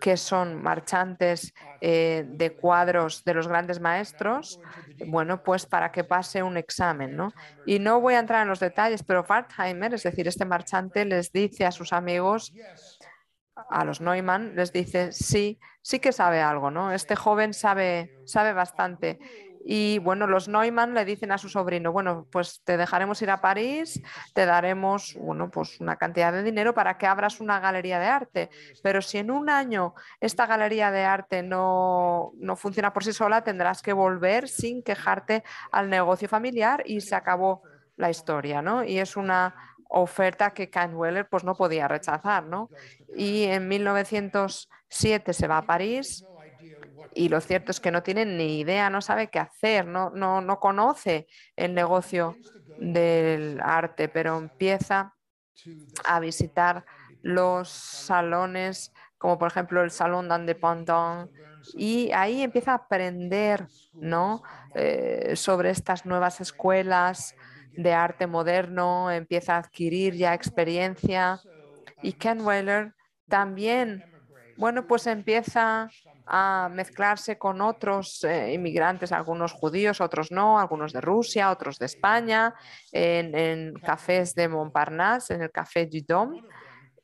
que son marchantes eh, de cuadros de los grandes maestros bueno, pues para que pase un examen, ¿no? Y no voy a entrar en los detalles, pero Fartheimer, es decir, este marchante les dice a sus amigos, a los Neumann, les dice, sí, sí que sabe algo, ¿no? Este joven sabe, sabe bastante y bueno, los Neumann le dicen a su sobrino, bueno, pues te dejaremos ir a París, te daremos, bueno, pues una cantidad de dinero para que abras una galería de arte. Pero si en un año esta galería de arte no, no funciona por sí sola, tendrás que volver sin quejarte al negocio familiar y se acabó la historia, ¿no? Y es una oferta que Kahnweiler pues no podía rechazar, ¿no? Y en 1907 se va a París y lo cierto es que no tiene ni idea, no sabe qué hacer, no, no, conoce el negocio del arte, pero empieza a visitar los salones, como por ejemplo el Salón Pantón, y ahí empieza a aprender ¿no? Eh, sobre estas nuevas escuelas de arte moderno, empieza a adquirir ya experiencia. Y Ken Weller también, bueno, pues empieza a mezclarse con otros eh, inmigrantes, algunos judíos, otros no, algunos de Rusia, otros de España, en, cafés de Montparnasse, en el Café du Dôme.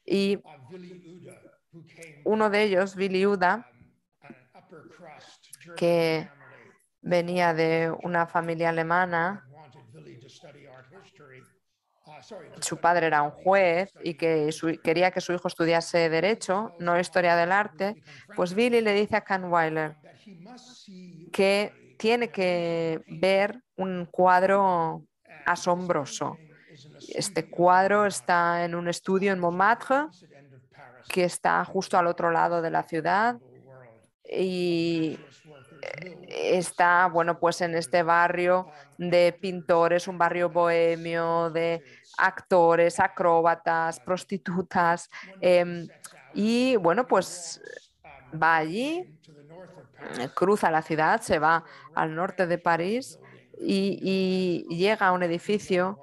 Y uno de ellos, Billy Uda, que venía de una familia alemana su padre era un juez y que quería que su hijo estudiase derecho, no historia del arte, pues Billy le dice a Kahnweiler que tiene que ver un cuadro asombroso. Este cuadro está en un estudio en Montmartre, que está justo al otro lado de la ciudad, y eh, está, bueno, pues en este barrio de pintores, un barrio bohemio, de actores, acróbatas, prostitutas. Em, y bueno, pues va allí, cruza la ciudad, se va al norte de París y, y llega a un edificio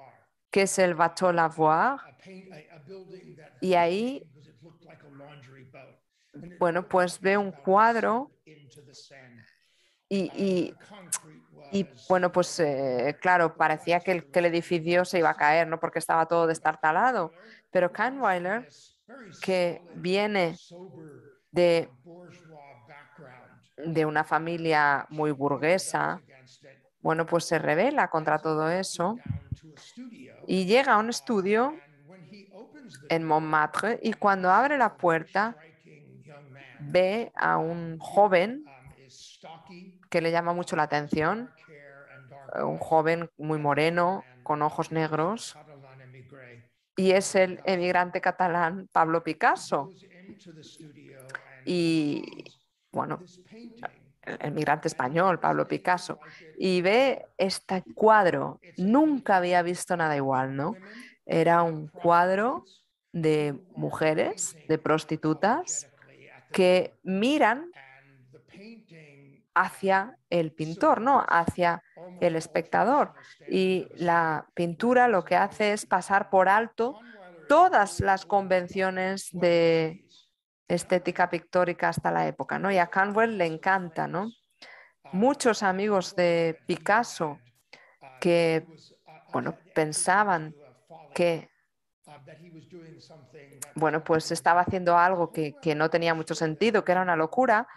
que es el Bateau Lavoir. Y ahí bueno, pues ve un cuadro y, bueno, pues eh, claro, parecía que el, edificio se iba a caer, ¿no? Porque estaba todo destartalado. Pero Kahnweiler, que viene de, de una familia muy burguesa, bueno, pues se revela contra todo eso y llega a un estudio en Montmartre y cuando abre la puerta ve a un joven que le llama mucho la atención, eh, un joven muy moreno, con ojos negros, y es el emigrante catalán Pablo Picasso. Y bueno, el emigrante español, Pablo Picasso, y ve este cuadro. Nunca había visto nada igual, ¿no? Era un cuadro de mujeres, de prostitutas, que miran hacia el pintor, ¿no? Hacia el espectador. Y la pintura lo que hace es pasar por alto todas las convenciones de estética pictórica hasta la época, ¿no? Y a Canwell le encanta, ¿no? Muchos amigos de Picasso que, bueno, pensaban que bueno, pues estaba haciendo algo que, no tenía mucho sentido, que era una locura,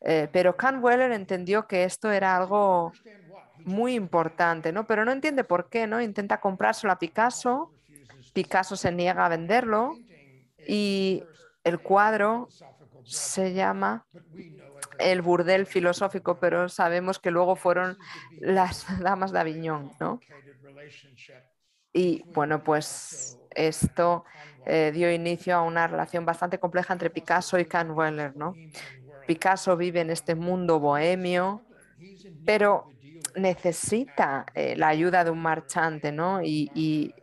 eh, pero Kant Weller entendió que esto era algo muy importante, ¿no? Pero no entiende por qué, ¿no? Intenta comprárselo a Picasso, Picasso se niega a venderlo y el cuadro se llama El burdel filosófico, pero sabemos que luego fueron las damas de Aviñón, ¿no? Y bueno, pues esto eh, dio inicio a una relación bastante compleja entre Picasso y Kahnweiler, ¿no? Picasso vive en este mundo bohemio, pero necesita eh, la ayuda de un marchante, ¿no? Y,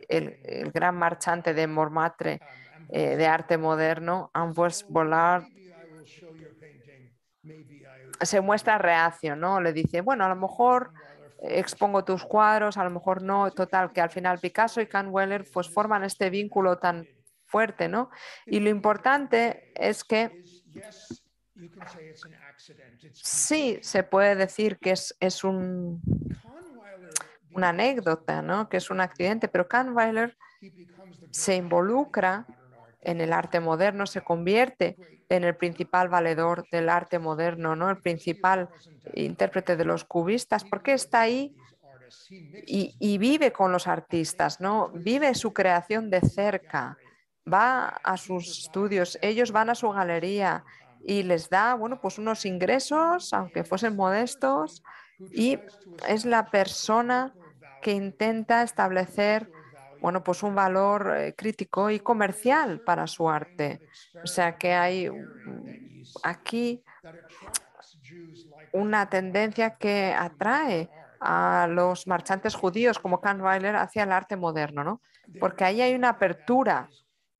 el, gran marchante de Montmartre eh, de arte moderno, Ambroise Bollard, se muestra reacio, ¿no? Le dice, bueno, a lo mejor expongo tus cuadros, a lo mejor no, total, que al final Picasso y Kahnweiler pues forman este vínculo tan fuerte, ¿no? Y lo importante es que sí se puede decir que es, es un, una anécdota, ¿no? Que es un accidente, pero Kahnweiler se involucra en el arte moderno, se convierte en el principal valedor del arte moderno, ¿no? el principal intérprete de los cubistas, porque está ahí y, vive con los artistas, ¿no? vive su creación de cerca, va a sus estudios, ellos van a su galería y les da bueno, pues unos ingresos, aunque fuesen modestos, y es la persona que intenta establecer bueno, pues un valor eh, crítico y comercial para su arte. O sea que hay aquí una tendencia que atrae a los marchantes judíos como Kahnweiler hacia el arte moderno, ¿no? Porque ahí hay una apertura,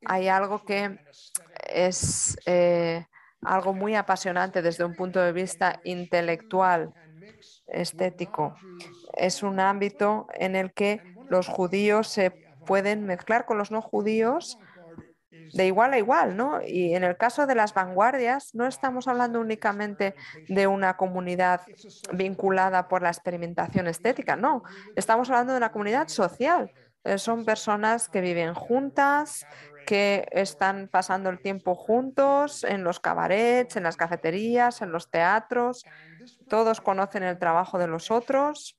hay algo que es eh, algo muy apasionante desde un punto de vista intelectual, estético. Es un ámbito en el que los judíos se pueden mezclar con los no judíos de igual a igual, ¿no? Y en el caso de las vanguardias, no estamos hablando únicamente de una comunidad vinculada por la experimentación estética, no, estamos hablando de una comunidad social. Eh, son personas que viven juntas, que están pasando el tiempo juntos en los cabarets, en las cafeterías, en los teatros. Todos conocen el trabajo de los otros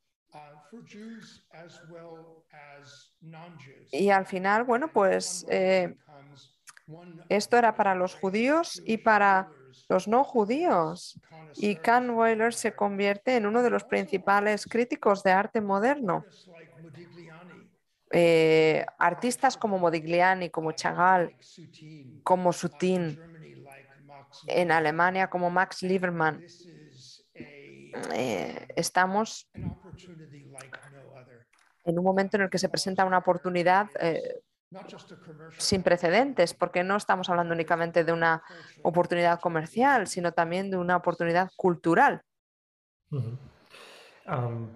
y al final, bueno, pues eh, esto era para los judíos y para los no judíos. Y Cannes-Weiler se convierte en uno de los principales críticos de arte moderno. Eh, artistas como Modigliani, como Chagall, como Soutine, en Alemania como Max Liebermann. Eh, estamos en un momento en el que se presenta una oportunidad eh, sin precedentes, porque no estamos hablando únicamente de una oportunidad comercial, sino también de una oportunidad cultural.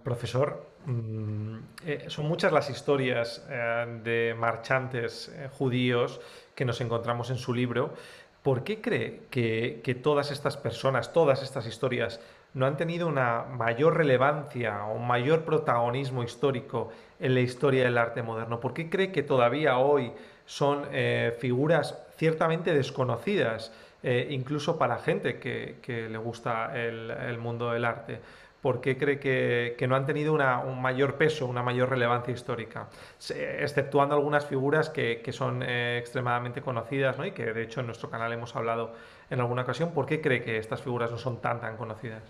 profesor, mm, eh, son muchas las historias eh, de marchantes judíos que nos encontramos en su libro. ¿Por qué cree que, que todas estas personas, todas estas historias no han tenido una mayor relevancia o un mayor protagonismo histórico en la historia del arte moderno? ¿Por qué cree que todavía hoy son eh, figuras ciertamente desconocidas, eh, incluso para gente que, le gusta el, mundo del arte? ¿Por qué cree que, no han tenido un mayor peso, una mayor relevancia histórica? Exceptuando algunas figuras que, son eh, extremadamente conocidas y que de hecho en nuestro canal hemos hablado en alguna ocasión. ¿Por qué cree que estas figuras no son tan, tan conocidas?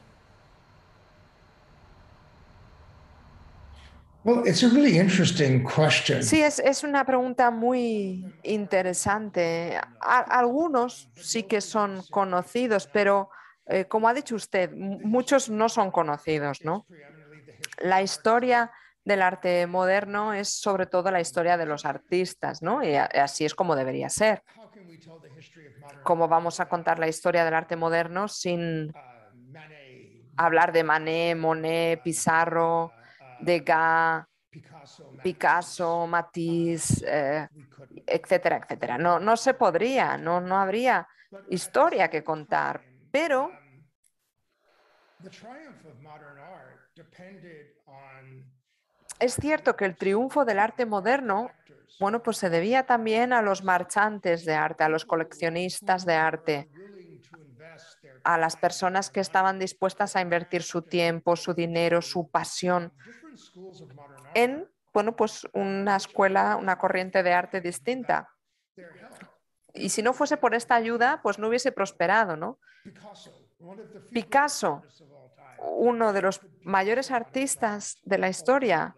Sí, es, una pregunta muy interesante. algunos sí que son conocidos, pero eh, como ha dicho usted, muchos no son conocidos, ¿no? La historia del arte moderno es sobre todo la historia de los artistas, ¿no? Y así es como debería ser. ¿Cómo vamos a contar la historia del arte moderno sin ah, hablar de Manet, Monet, Pizarro? Degas, Picasso, Matisse, eh, etcétera, etcétera. No, no se podría, no, no habría historia que contar, pero es cierto que el triunfo del arte moderno, bueno, pues se debía también a los marchantes de arte, a los coleccionistas de arte, a las personas que estaban dispuestas a invertir su tiempo, su dinero, su pasión en bueno, pues una escuela, una corriente de arte distinta. Y si no fuese por esta ayuda, pues no hubiese prosperado, ¿no? Picasso, uno de los mayores artistas de la historia,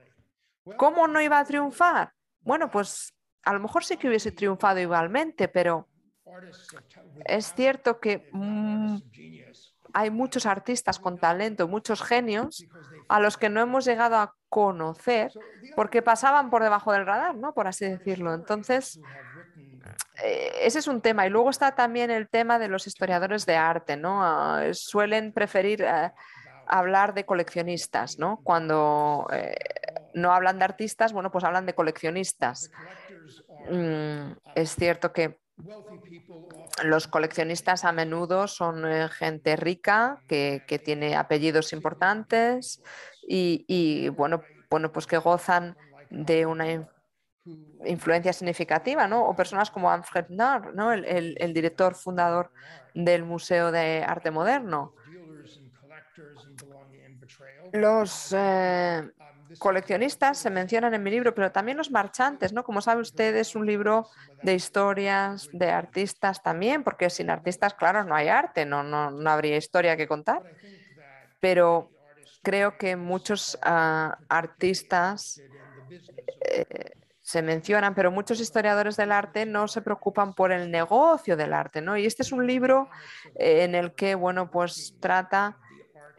¿cómo no iba a triunfar? Bueno, pues a lo mejor sí que hubiese triunfado igualmente, pero es cierto que mm, hay muchos artistas con talento, muchos genios a los que no hemos llegado a conocer porque pasaban por debajo del radar, ¿no? Por así decirlo. Entonces, eh, ese es un tema. Y luego está también el tema de los historiadores de arte, ¿no? Ah, suelen preferir eh, hablar de coleccionistas, ¿no? Cuando eh, no hablan de artistas, bueno, pues hablan de coleccionistas. Mm, es cierto que los coleccionistas a menudo son eh, gente rica que, tiene apellidos importantes y, bueno, bueno, pues que gozan de una influencia significativa, ¿no? O personas como Alfred Narr, ¿no? el, director fundador del Museo de Arte Moderno. Los eh, coleccionistas se mencionan en mi libro, pero también los marchantes, ¿no? Como sabe usted, es un libro de historias, de artistas también, porque sin artistas, claro, no hay arte, no, no, no habría historia que contar. Pero creo que muchos ah, artistas eh, se mencionan, pero muchos historiadores del arte no se preocupan por el negocio del arte, ¿no? Y este es un libro eh, en el que, bueno, pues trata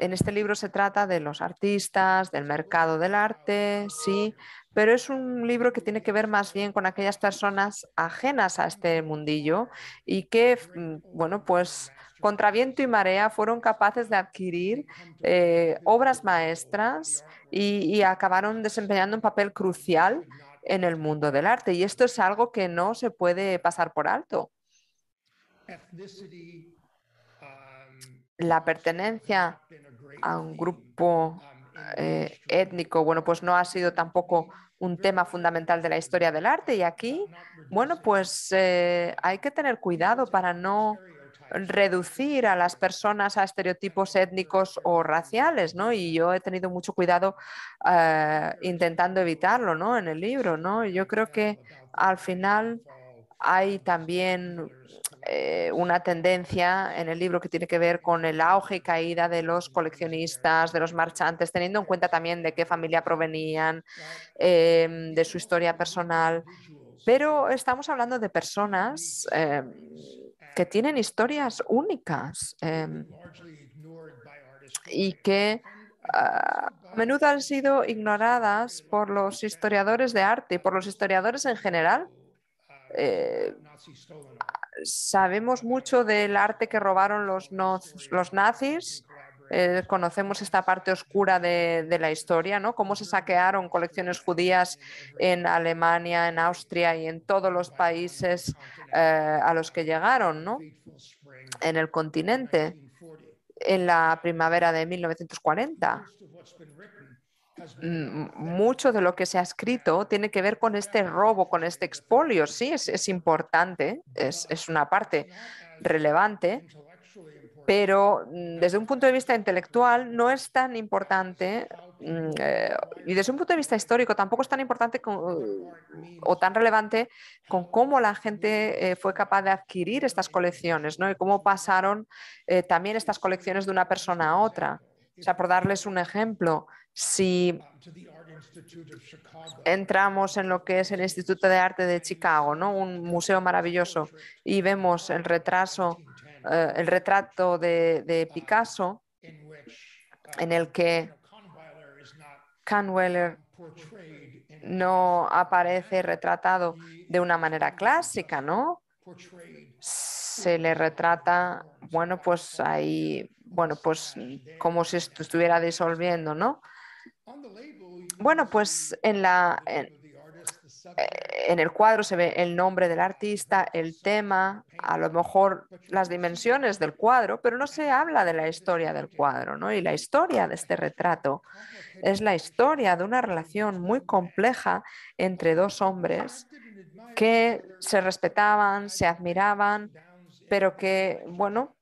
en este libro se trata de los artistas, del mercado del arte, sí, pero es un libro que tiene que ver más bien con aquellas personas ajenas a este mundillo y que, mm, bueno, pues contra viento y marea fueron capaces de adquirir eh, obras maestras y acabaron desempeñando un papel crucial en el mundo del arte. Y esto es algo que no se puede pasar por alto. Um, La pertenencia a un grupo eh, étnico, bueno, pues no ha sido tampoco un tema fundamental de la historia del arte. Y aquí, bueno, pues eh, hay que tener cuidado para no reducir a las personas a estereotipos étnicos o raciales, ¿no? Y yo he tenido mucho cuidado eh, intentando evitarlo, ¿no? En el libro, ¿no? Yo creo que al final hay también eh, una tendencia en el libro que tiene que ver con el auge y caída de los coleccionistas, de los marchantes, teniendo en cuenta también de qué familia provenían, em, de su historia personal. Pero estamos hablando de personas em, que tienen historias únicas em, y que ah, a menudo han sido ignoradas por los historiadores de arte y por los historiadores en general. Eh, sabemos mucho del arte que robaron los, los nazis, eh, conocemos esta parte oscura de, la historia, ¿no? Cómo se saquearon colecciones judías en Alemania, en Austria y en todos los países eh, a los que llegaron, ¿no? En el continente, en la primavera de 1940. Mm, mucho de lo que se ha escrito tiene que ver con este robo, con este expolio. Sí, es, importante, es, una parte relevante, pero mm, desde un punto de vista intelectual no es tan importante mm, eh, y desde un punto de vista histórico tampoco es tan importante o tan relevante con cómo la gente eh, fue capaz de adquirir estas colecciones y cómo pasaron eh, también estas colecciones de una persona a otra. O sea, por darles un ejemplo, si entramos en lo que es el Instituto de Arte de Chicago, ¿no? un museo maravilloso, y vemos el retraso, eh, el retrato de, Picasso, en el que Kahnweiler no aparece retratado de una manera clásica, ¿no? Se le retrata, bueno, pues ahí, bueno, pues como si estuviera disolviendo, ¿no? Bueno, pues en, la, eh, en, el cuadro se ve el nombre del artista, el tema, a lo mejor las dimensiones del cuadro, pero no se habla de la historia del cuadro, ¿no? Y la historia de este retrato es la historia de una relación muy compleja entre dos hombres que se respetaban, se admiraban, pero que, bueno,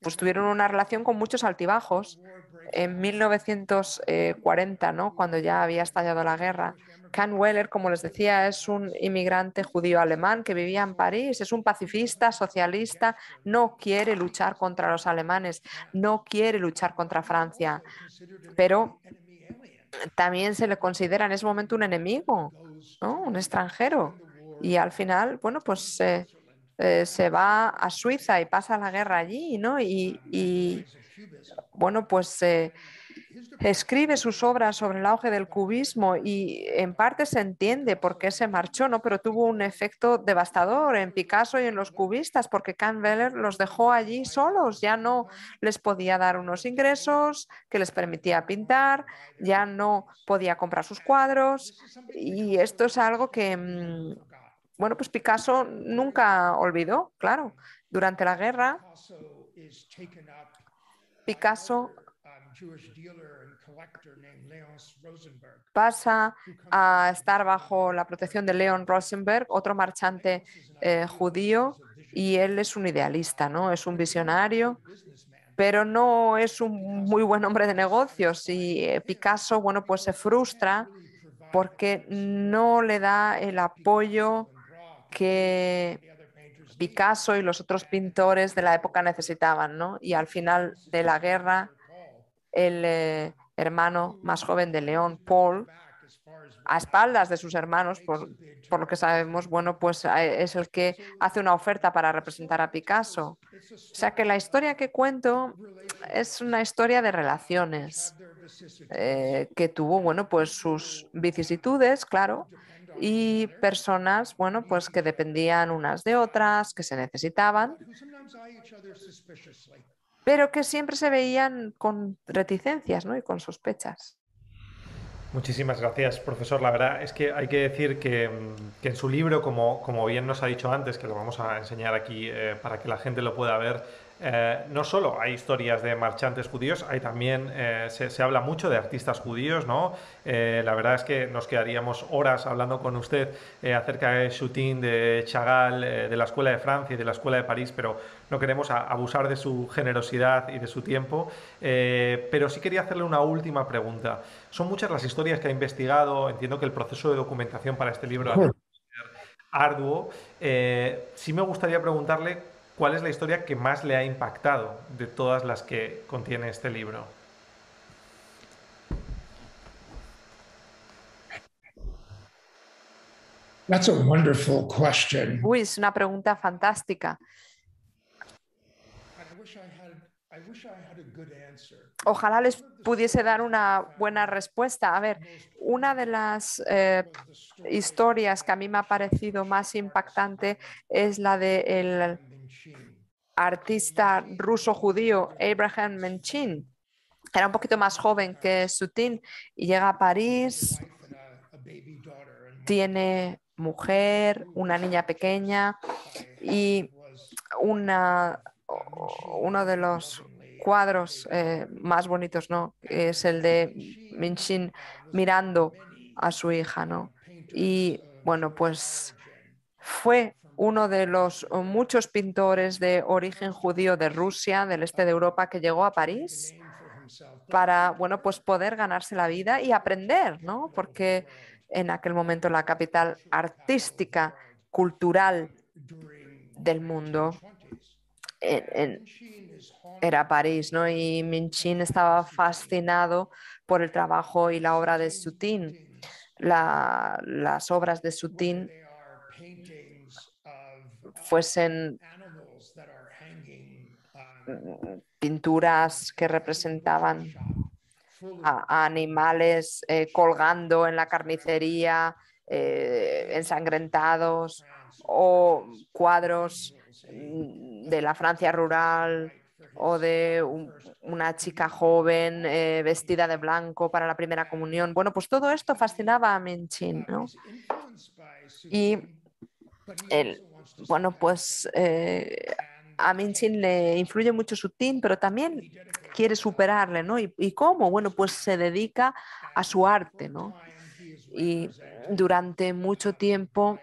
pues tuvieron una relación con muchos altibajos en 1940, cuando ya había estallado la guerra. Kahn Weller, como les decía, es un inmigrante judío alemán que vivía en París, es un pacifista, socialista, no quiere luchar contra los alemanes, no quiere luchar contra Francia, pero también se le considera en ese momento un enemigo, un extranjero. Y al final, bueno, pues eh, eh, se va a Suiza y pasa la guerra allí, ¿no? y bueno, pues eh, escribe sus obras sobre el auge del cubismo y en parte se entiende por qué se marchó, ¿no? pero tuvo un efecto devastador en Picasso y en los cubistas, porque Weller los dejó allí solos, ya no les podía dar unos ingresos que les permitía pintar, ya no podía comprar sus cuadros y esto es algo que... Mm, bueno, pues Picasso nunca olvidó, claro. Durante la guerra, Picasso um, pasa a estar bajo la protección de Leon Rosenberg, otro marchante eh, judío, y él es un idealista, ¿no? Es un visionario, pero no es un muy buen hombre de negocios. Y eh, Picasso, bueno, pues se frustra porque no le da el apoyo que Picasso y los otros pintores de la época necesitaban, ¿no? Y al final de la guerra, el eh, hermano más joven de León, Paul, a espaldas de sus hermanos, por, lo que sabemos, bueno, pues es el que hace una oferta para representar a Picasso. O sea que la historia que cuento es una historia de relaciones eh, que tuvo, bueno, pues sus vicisitudes, claro, y personas, bueno, pues que dependían unas de otras, que se necesitaban, pero que siempre se veían con reticencias ¿no? y con sospechas. Muchísimas gracias, profesor. La verdad es que hay que decir que, mm, en su libro, como, como, bien nos ha dicho antes, que lo vamos a enseñar aquí eh, para que la gente lo pueda ver, eh, no solo hay historias de marchantes judíos, hay también, eh, se, habla mucho de artistas judíos, ¿no? Eh, la verdad es que nos quedaríamos horas hablando con usted acerca de shooting de Chagall, de la Escuela de Francia y de la Escuela de París, pero no queremos abusar de su generosidad y de su tiempo. pero sí quería hacerle una última pregunta. Son muchas las historias que ha investigado, entiendo que el proceso de documentación para este libro... sido arduo, sí me gustaría preguntarle ¿cuál es la historia que más le ha impactado de todas las que contiene este libro? Uy, es una pregunta fantástica. Ojalá les pudiese dar una buena respuesta. A ver, una de las eh, historias que a mí me ha parecido más impactante es la de el artista ruso-judío Abraham Menchin. Era un poquito más joven que Sutin y llega a París. Tiene mujer, una niña pequeña y una, uno de los cuadros eh, más bonitos, ¿no? Es el de menchin mirando a su hija, ¿no? Y bueno, pues fue uno de los eh, muchos pintores de origen judío de Rusia, del este de Europa, que llegó a París para bueno, pues poder ganarse la vida y aprender, ¿no? porque en aquel momento la capital artística, cultural del mundo era París, ¿no? Y Minchin estaba fascinado por el trabajo y la obra de Soutine. las obras de Soutine fuesen mm, pinturas que representaban a, animales eh, colgando en la carnicería, eh, ensangrentados, o cuadros mm, de la Francia rural o de una chica joven eh, vestida de blanco para la primera comunión. Bueno, pues todo esto fascinaba a Menchin, Y él bueno, pues eh, a Minchin le influye mucho su team, pero también quiere superarle, ¿no? ¿Y, cómo? Bueno, pues se dedica a su arte, ¿no? Y durante mucho tiempo,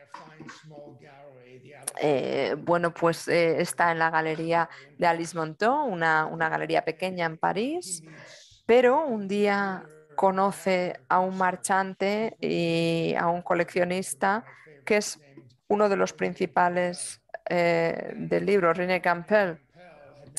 eh, bueno, pues eh, está en la galería de Alice monton, una, una galería pequeña en París, pero un día conoce a un marchante y a un coleccionista que es uno de los principales eh, del libro, René Campbell.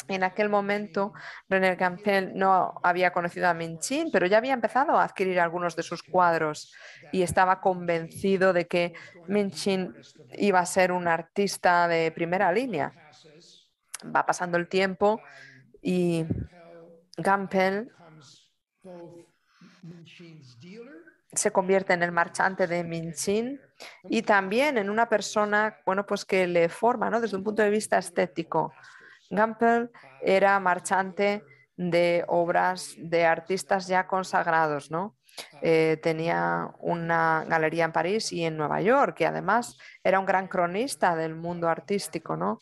En aquel momento, René Campbell no había conocido a Minchin, pero ya había empezado a adquirir algunos de sus cuadros y estaba convencido de que Minchin iba a ser un artista de primera línea. Va pasando el tiempo y Campbell se convierte en el marchante de Minchin y también en una persona bueno, pues que le forma ¿no? desde un punto de vista estético. Gampel era marchante de obras de artistas ya consagrados, ¿no? Eh, tenía una galería en París y en Nueva York, que además era un gran cronista del mundo artístico, ¿no?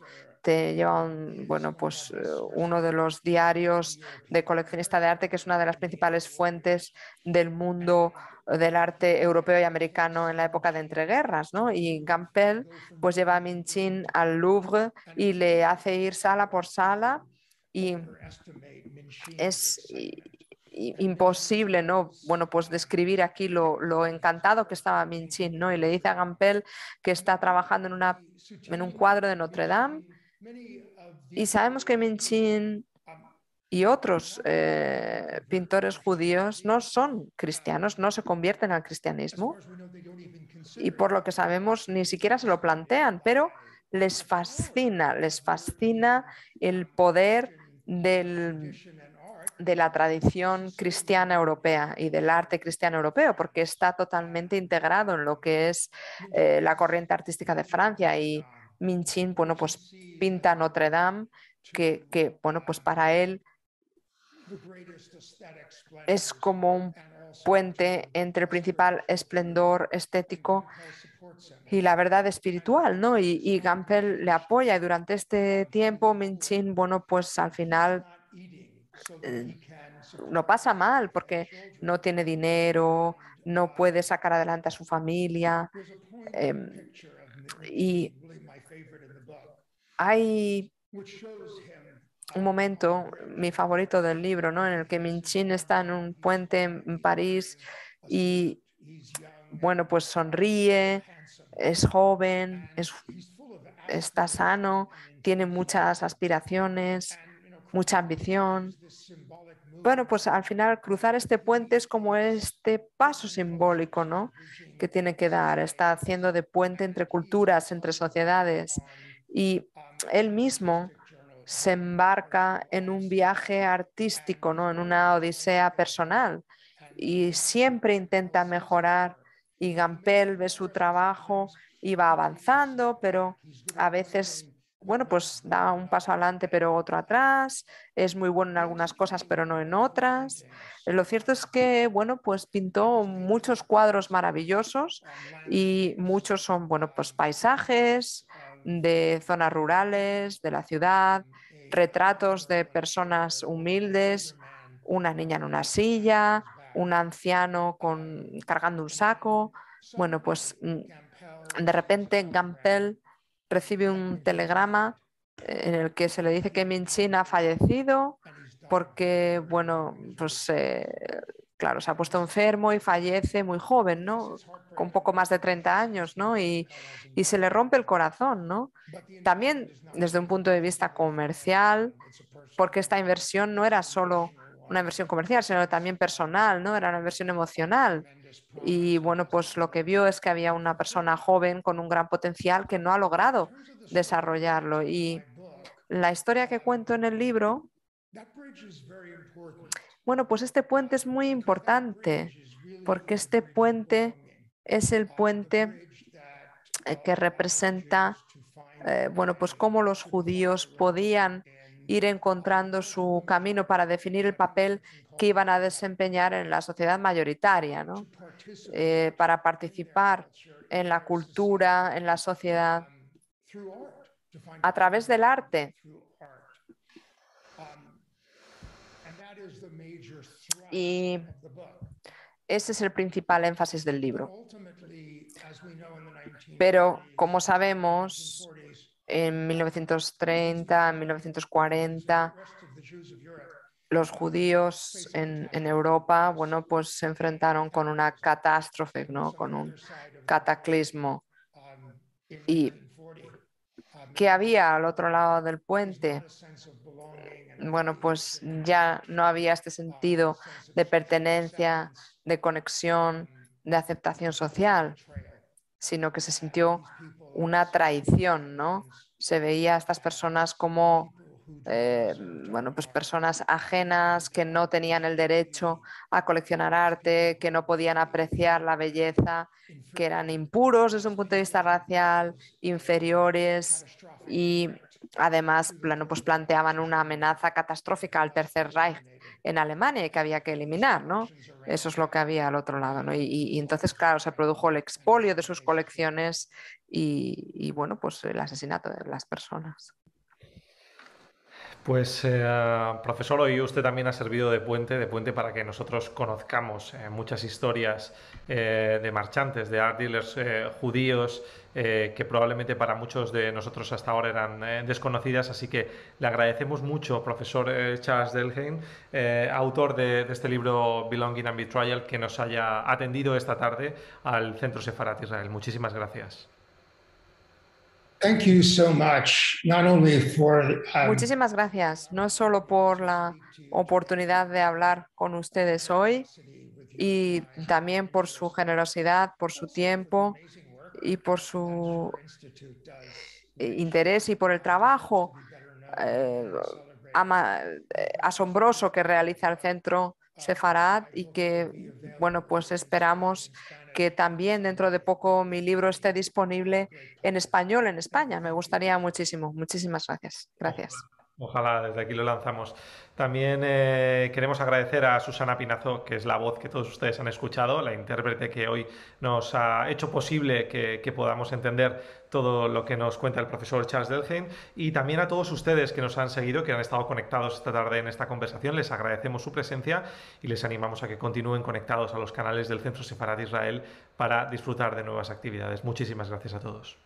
lleva bueno, pues, eh, uno de los diarios de coleccionista de arte, que es una de las principales fuentes del mundo del arte europeo y americano en la época de entreguerras, ¿no? Y Gampel pues lleva a Minchin al Louvre y le hace ir sala por sala y es imposible, ¿no? Bueno, pues describir aquí lo, encantado que estaba Minchin, ¿no? Y le dice a Gampel que está trabajando en, una, en un cuadro de Notre Dame y sabemos que Minchin y otros eh, pintores judíos no son cristianos, no se convierten al cristianismo y por lo que sabemos ni siquiera se lo plantean, pero les fascina, les fascina el poder de la tradición cristiana europea y del arte cristiano europeo, porque está totalmente integrado en lo que es eh, la corriente artística de Francia y Minchin, bueno, pues pinta Notre Dame, que, bueno, pues para él es como un puente entre el principal esplendor estético y la verdad espiritual, ¿no? Y, y Gampel le apoya y durante este tiempo Minchin, bueno, pues al final no eh, pasa mal porque no tiene dinero, no puede sacar adelante a su familia em, y hay un momento, mi favorito del libro, ¿no? en el que Minchin está en un puente en París y, bueno, pues sonríe, es joven, está sano, tiene muchas aspiraciones mucha ambición. Bueno, pues al final cruzar este puente es como este paso simbólico, ¿no? Que tiene que dar, está haciendo de puente entre culturas, entre sociedades. Y él mismo se embarca en un viaje artístico, ¿no? En una odisea personal. Y siempre intenta mejorar y Gampel ve su trabajo y va avanzando, pero a veces bueno, pues da un paso adelante pero otro atrás, es muy bueno en algunas cosas pero no en otras. Eh, lo cierto es que, bueno, pues pintó muchos cuadros maravillosos y muchos son, bueno, pues paisajes de zonas rurales, de la ciudad, retratos de personas humildes, una niña en una silla, un anciano con, cargando un saco. Bueno, pues mm, de repente Gampel recibe un telegrama eh, en el que se le dice que Minchin ha fallecido porque, bueno, pues eh, claro, se ha puesto enfermo y fallece muy joven, ¿no? Con poco más de 30 años, ¿no? Y, y, se le rompe el corazón, ¿no? También desde un punto de vista comercial, porque esta inversión no era solo una inversión comercial, sino también personal, ¿no? Era una inversión emocional. Y bueno, pues lo que vio es que había una persona joven con un gran potencial que no ha logrado desarrollarlo. Y la historia que cuento en el libro, bueno, pues este puente es muy importante porque este puente es el puente eh, que representa, eh, bueno, pues cómo los judíos podían ir encontrando su camino para definir el papel que iban a desempeñar en la sociedad mayoritaria, ¿no? Eh, para participar en la cultura, en la sociedad, a través del arte. Y ese es el principal énfasis del libro. Pero, como sabemos, en 1930, en 1940, los judíos pues en, Europa, bueno, pues se enfrentaron con una catástrofe, ¿no? Con un cataclismo. Y que había al otro lado del puente, bueno, pues ya no había este sentido de pertenencia, de conexión, de aceptación social, sino que se sintió una traición, ¿no? Se veía a estas personas como eh, bueno, pues personas ajenas que no tenían el derecho a coleccionar arte, que no podían apreciar la belleza, que eran impuros desde un punto de vista racial, inferiores y además bueno, pues planteaban una amenaza catastrófica al Tercer Reich en Alemania que había que eliminar, ¿no? Eso es lo que había al otro lado, ¿no? Y, entonces, claro, se produjo el expolio de sus colecciones y, y bueno, pues el asesinato de las personas. Pues, eh, profesor, hoy usted también ha servido de puente, de puente para que nosotros conozcamos eh, muchas historias eh, de marchantes, de art dealers judíos, que probablemente para muchos de nosotros hasta ahora eran desconocidas. Así que le agradecemos mucho, profesor Charles Delheim, autor de, este libro Belonging and Betrayal, que nos haya atendido esta tarde al Centro Sefarat Israel. Muchísimas gracias. Thank um, Muchísimas gracias, no solo por la oportunidad de hablar con ustedes hoy, y también por su generosidad, por su tiempo y por su eh, interés y por el trabajo eh, eh, asombroso que realiza el centro Sefarad y que, bueno, pues esperamos que también dentro de poco mi libro esté disponible en español en España. Me gustaría muchísimo. Muchísimas gracias. Gracias. Ojalá desde aquí lo lanzamos. También eh, queremos agradecer a Susana Pinazo, que es la voz que todos ustedes han escuchado, la intérprete que hoy nos ha hecho posible que podamos entender todo lo que nos cuenta el profesor Charles Delheim y también a todos ustedes que nos han seguido, que han estado conectados esta tarde en esta conversación. Les agradecemos su presencia y les animamos a que continúen conectados a los canales del Centro Separado Israel para disfrutar de nuevas actividades. Muchísimas gracias a todos.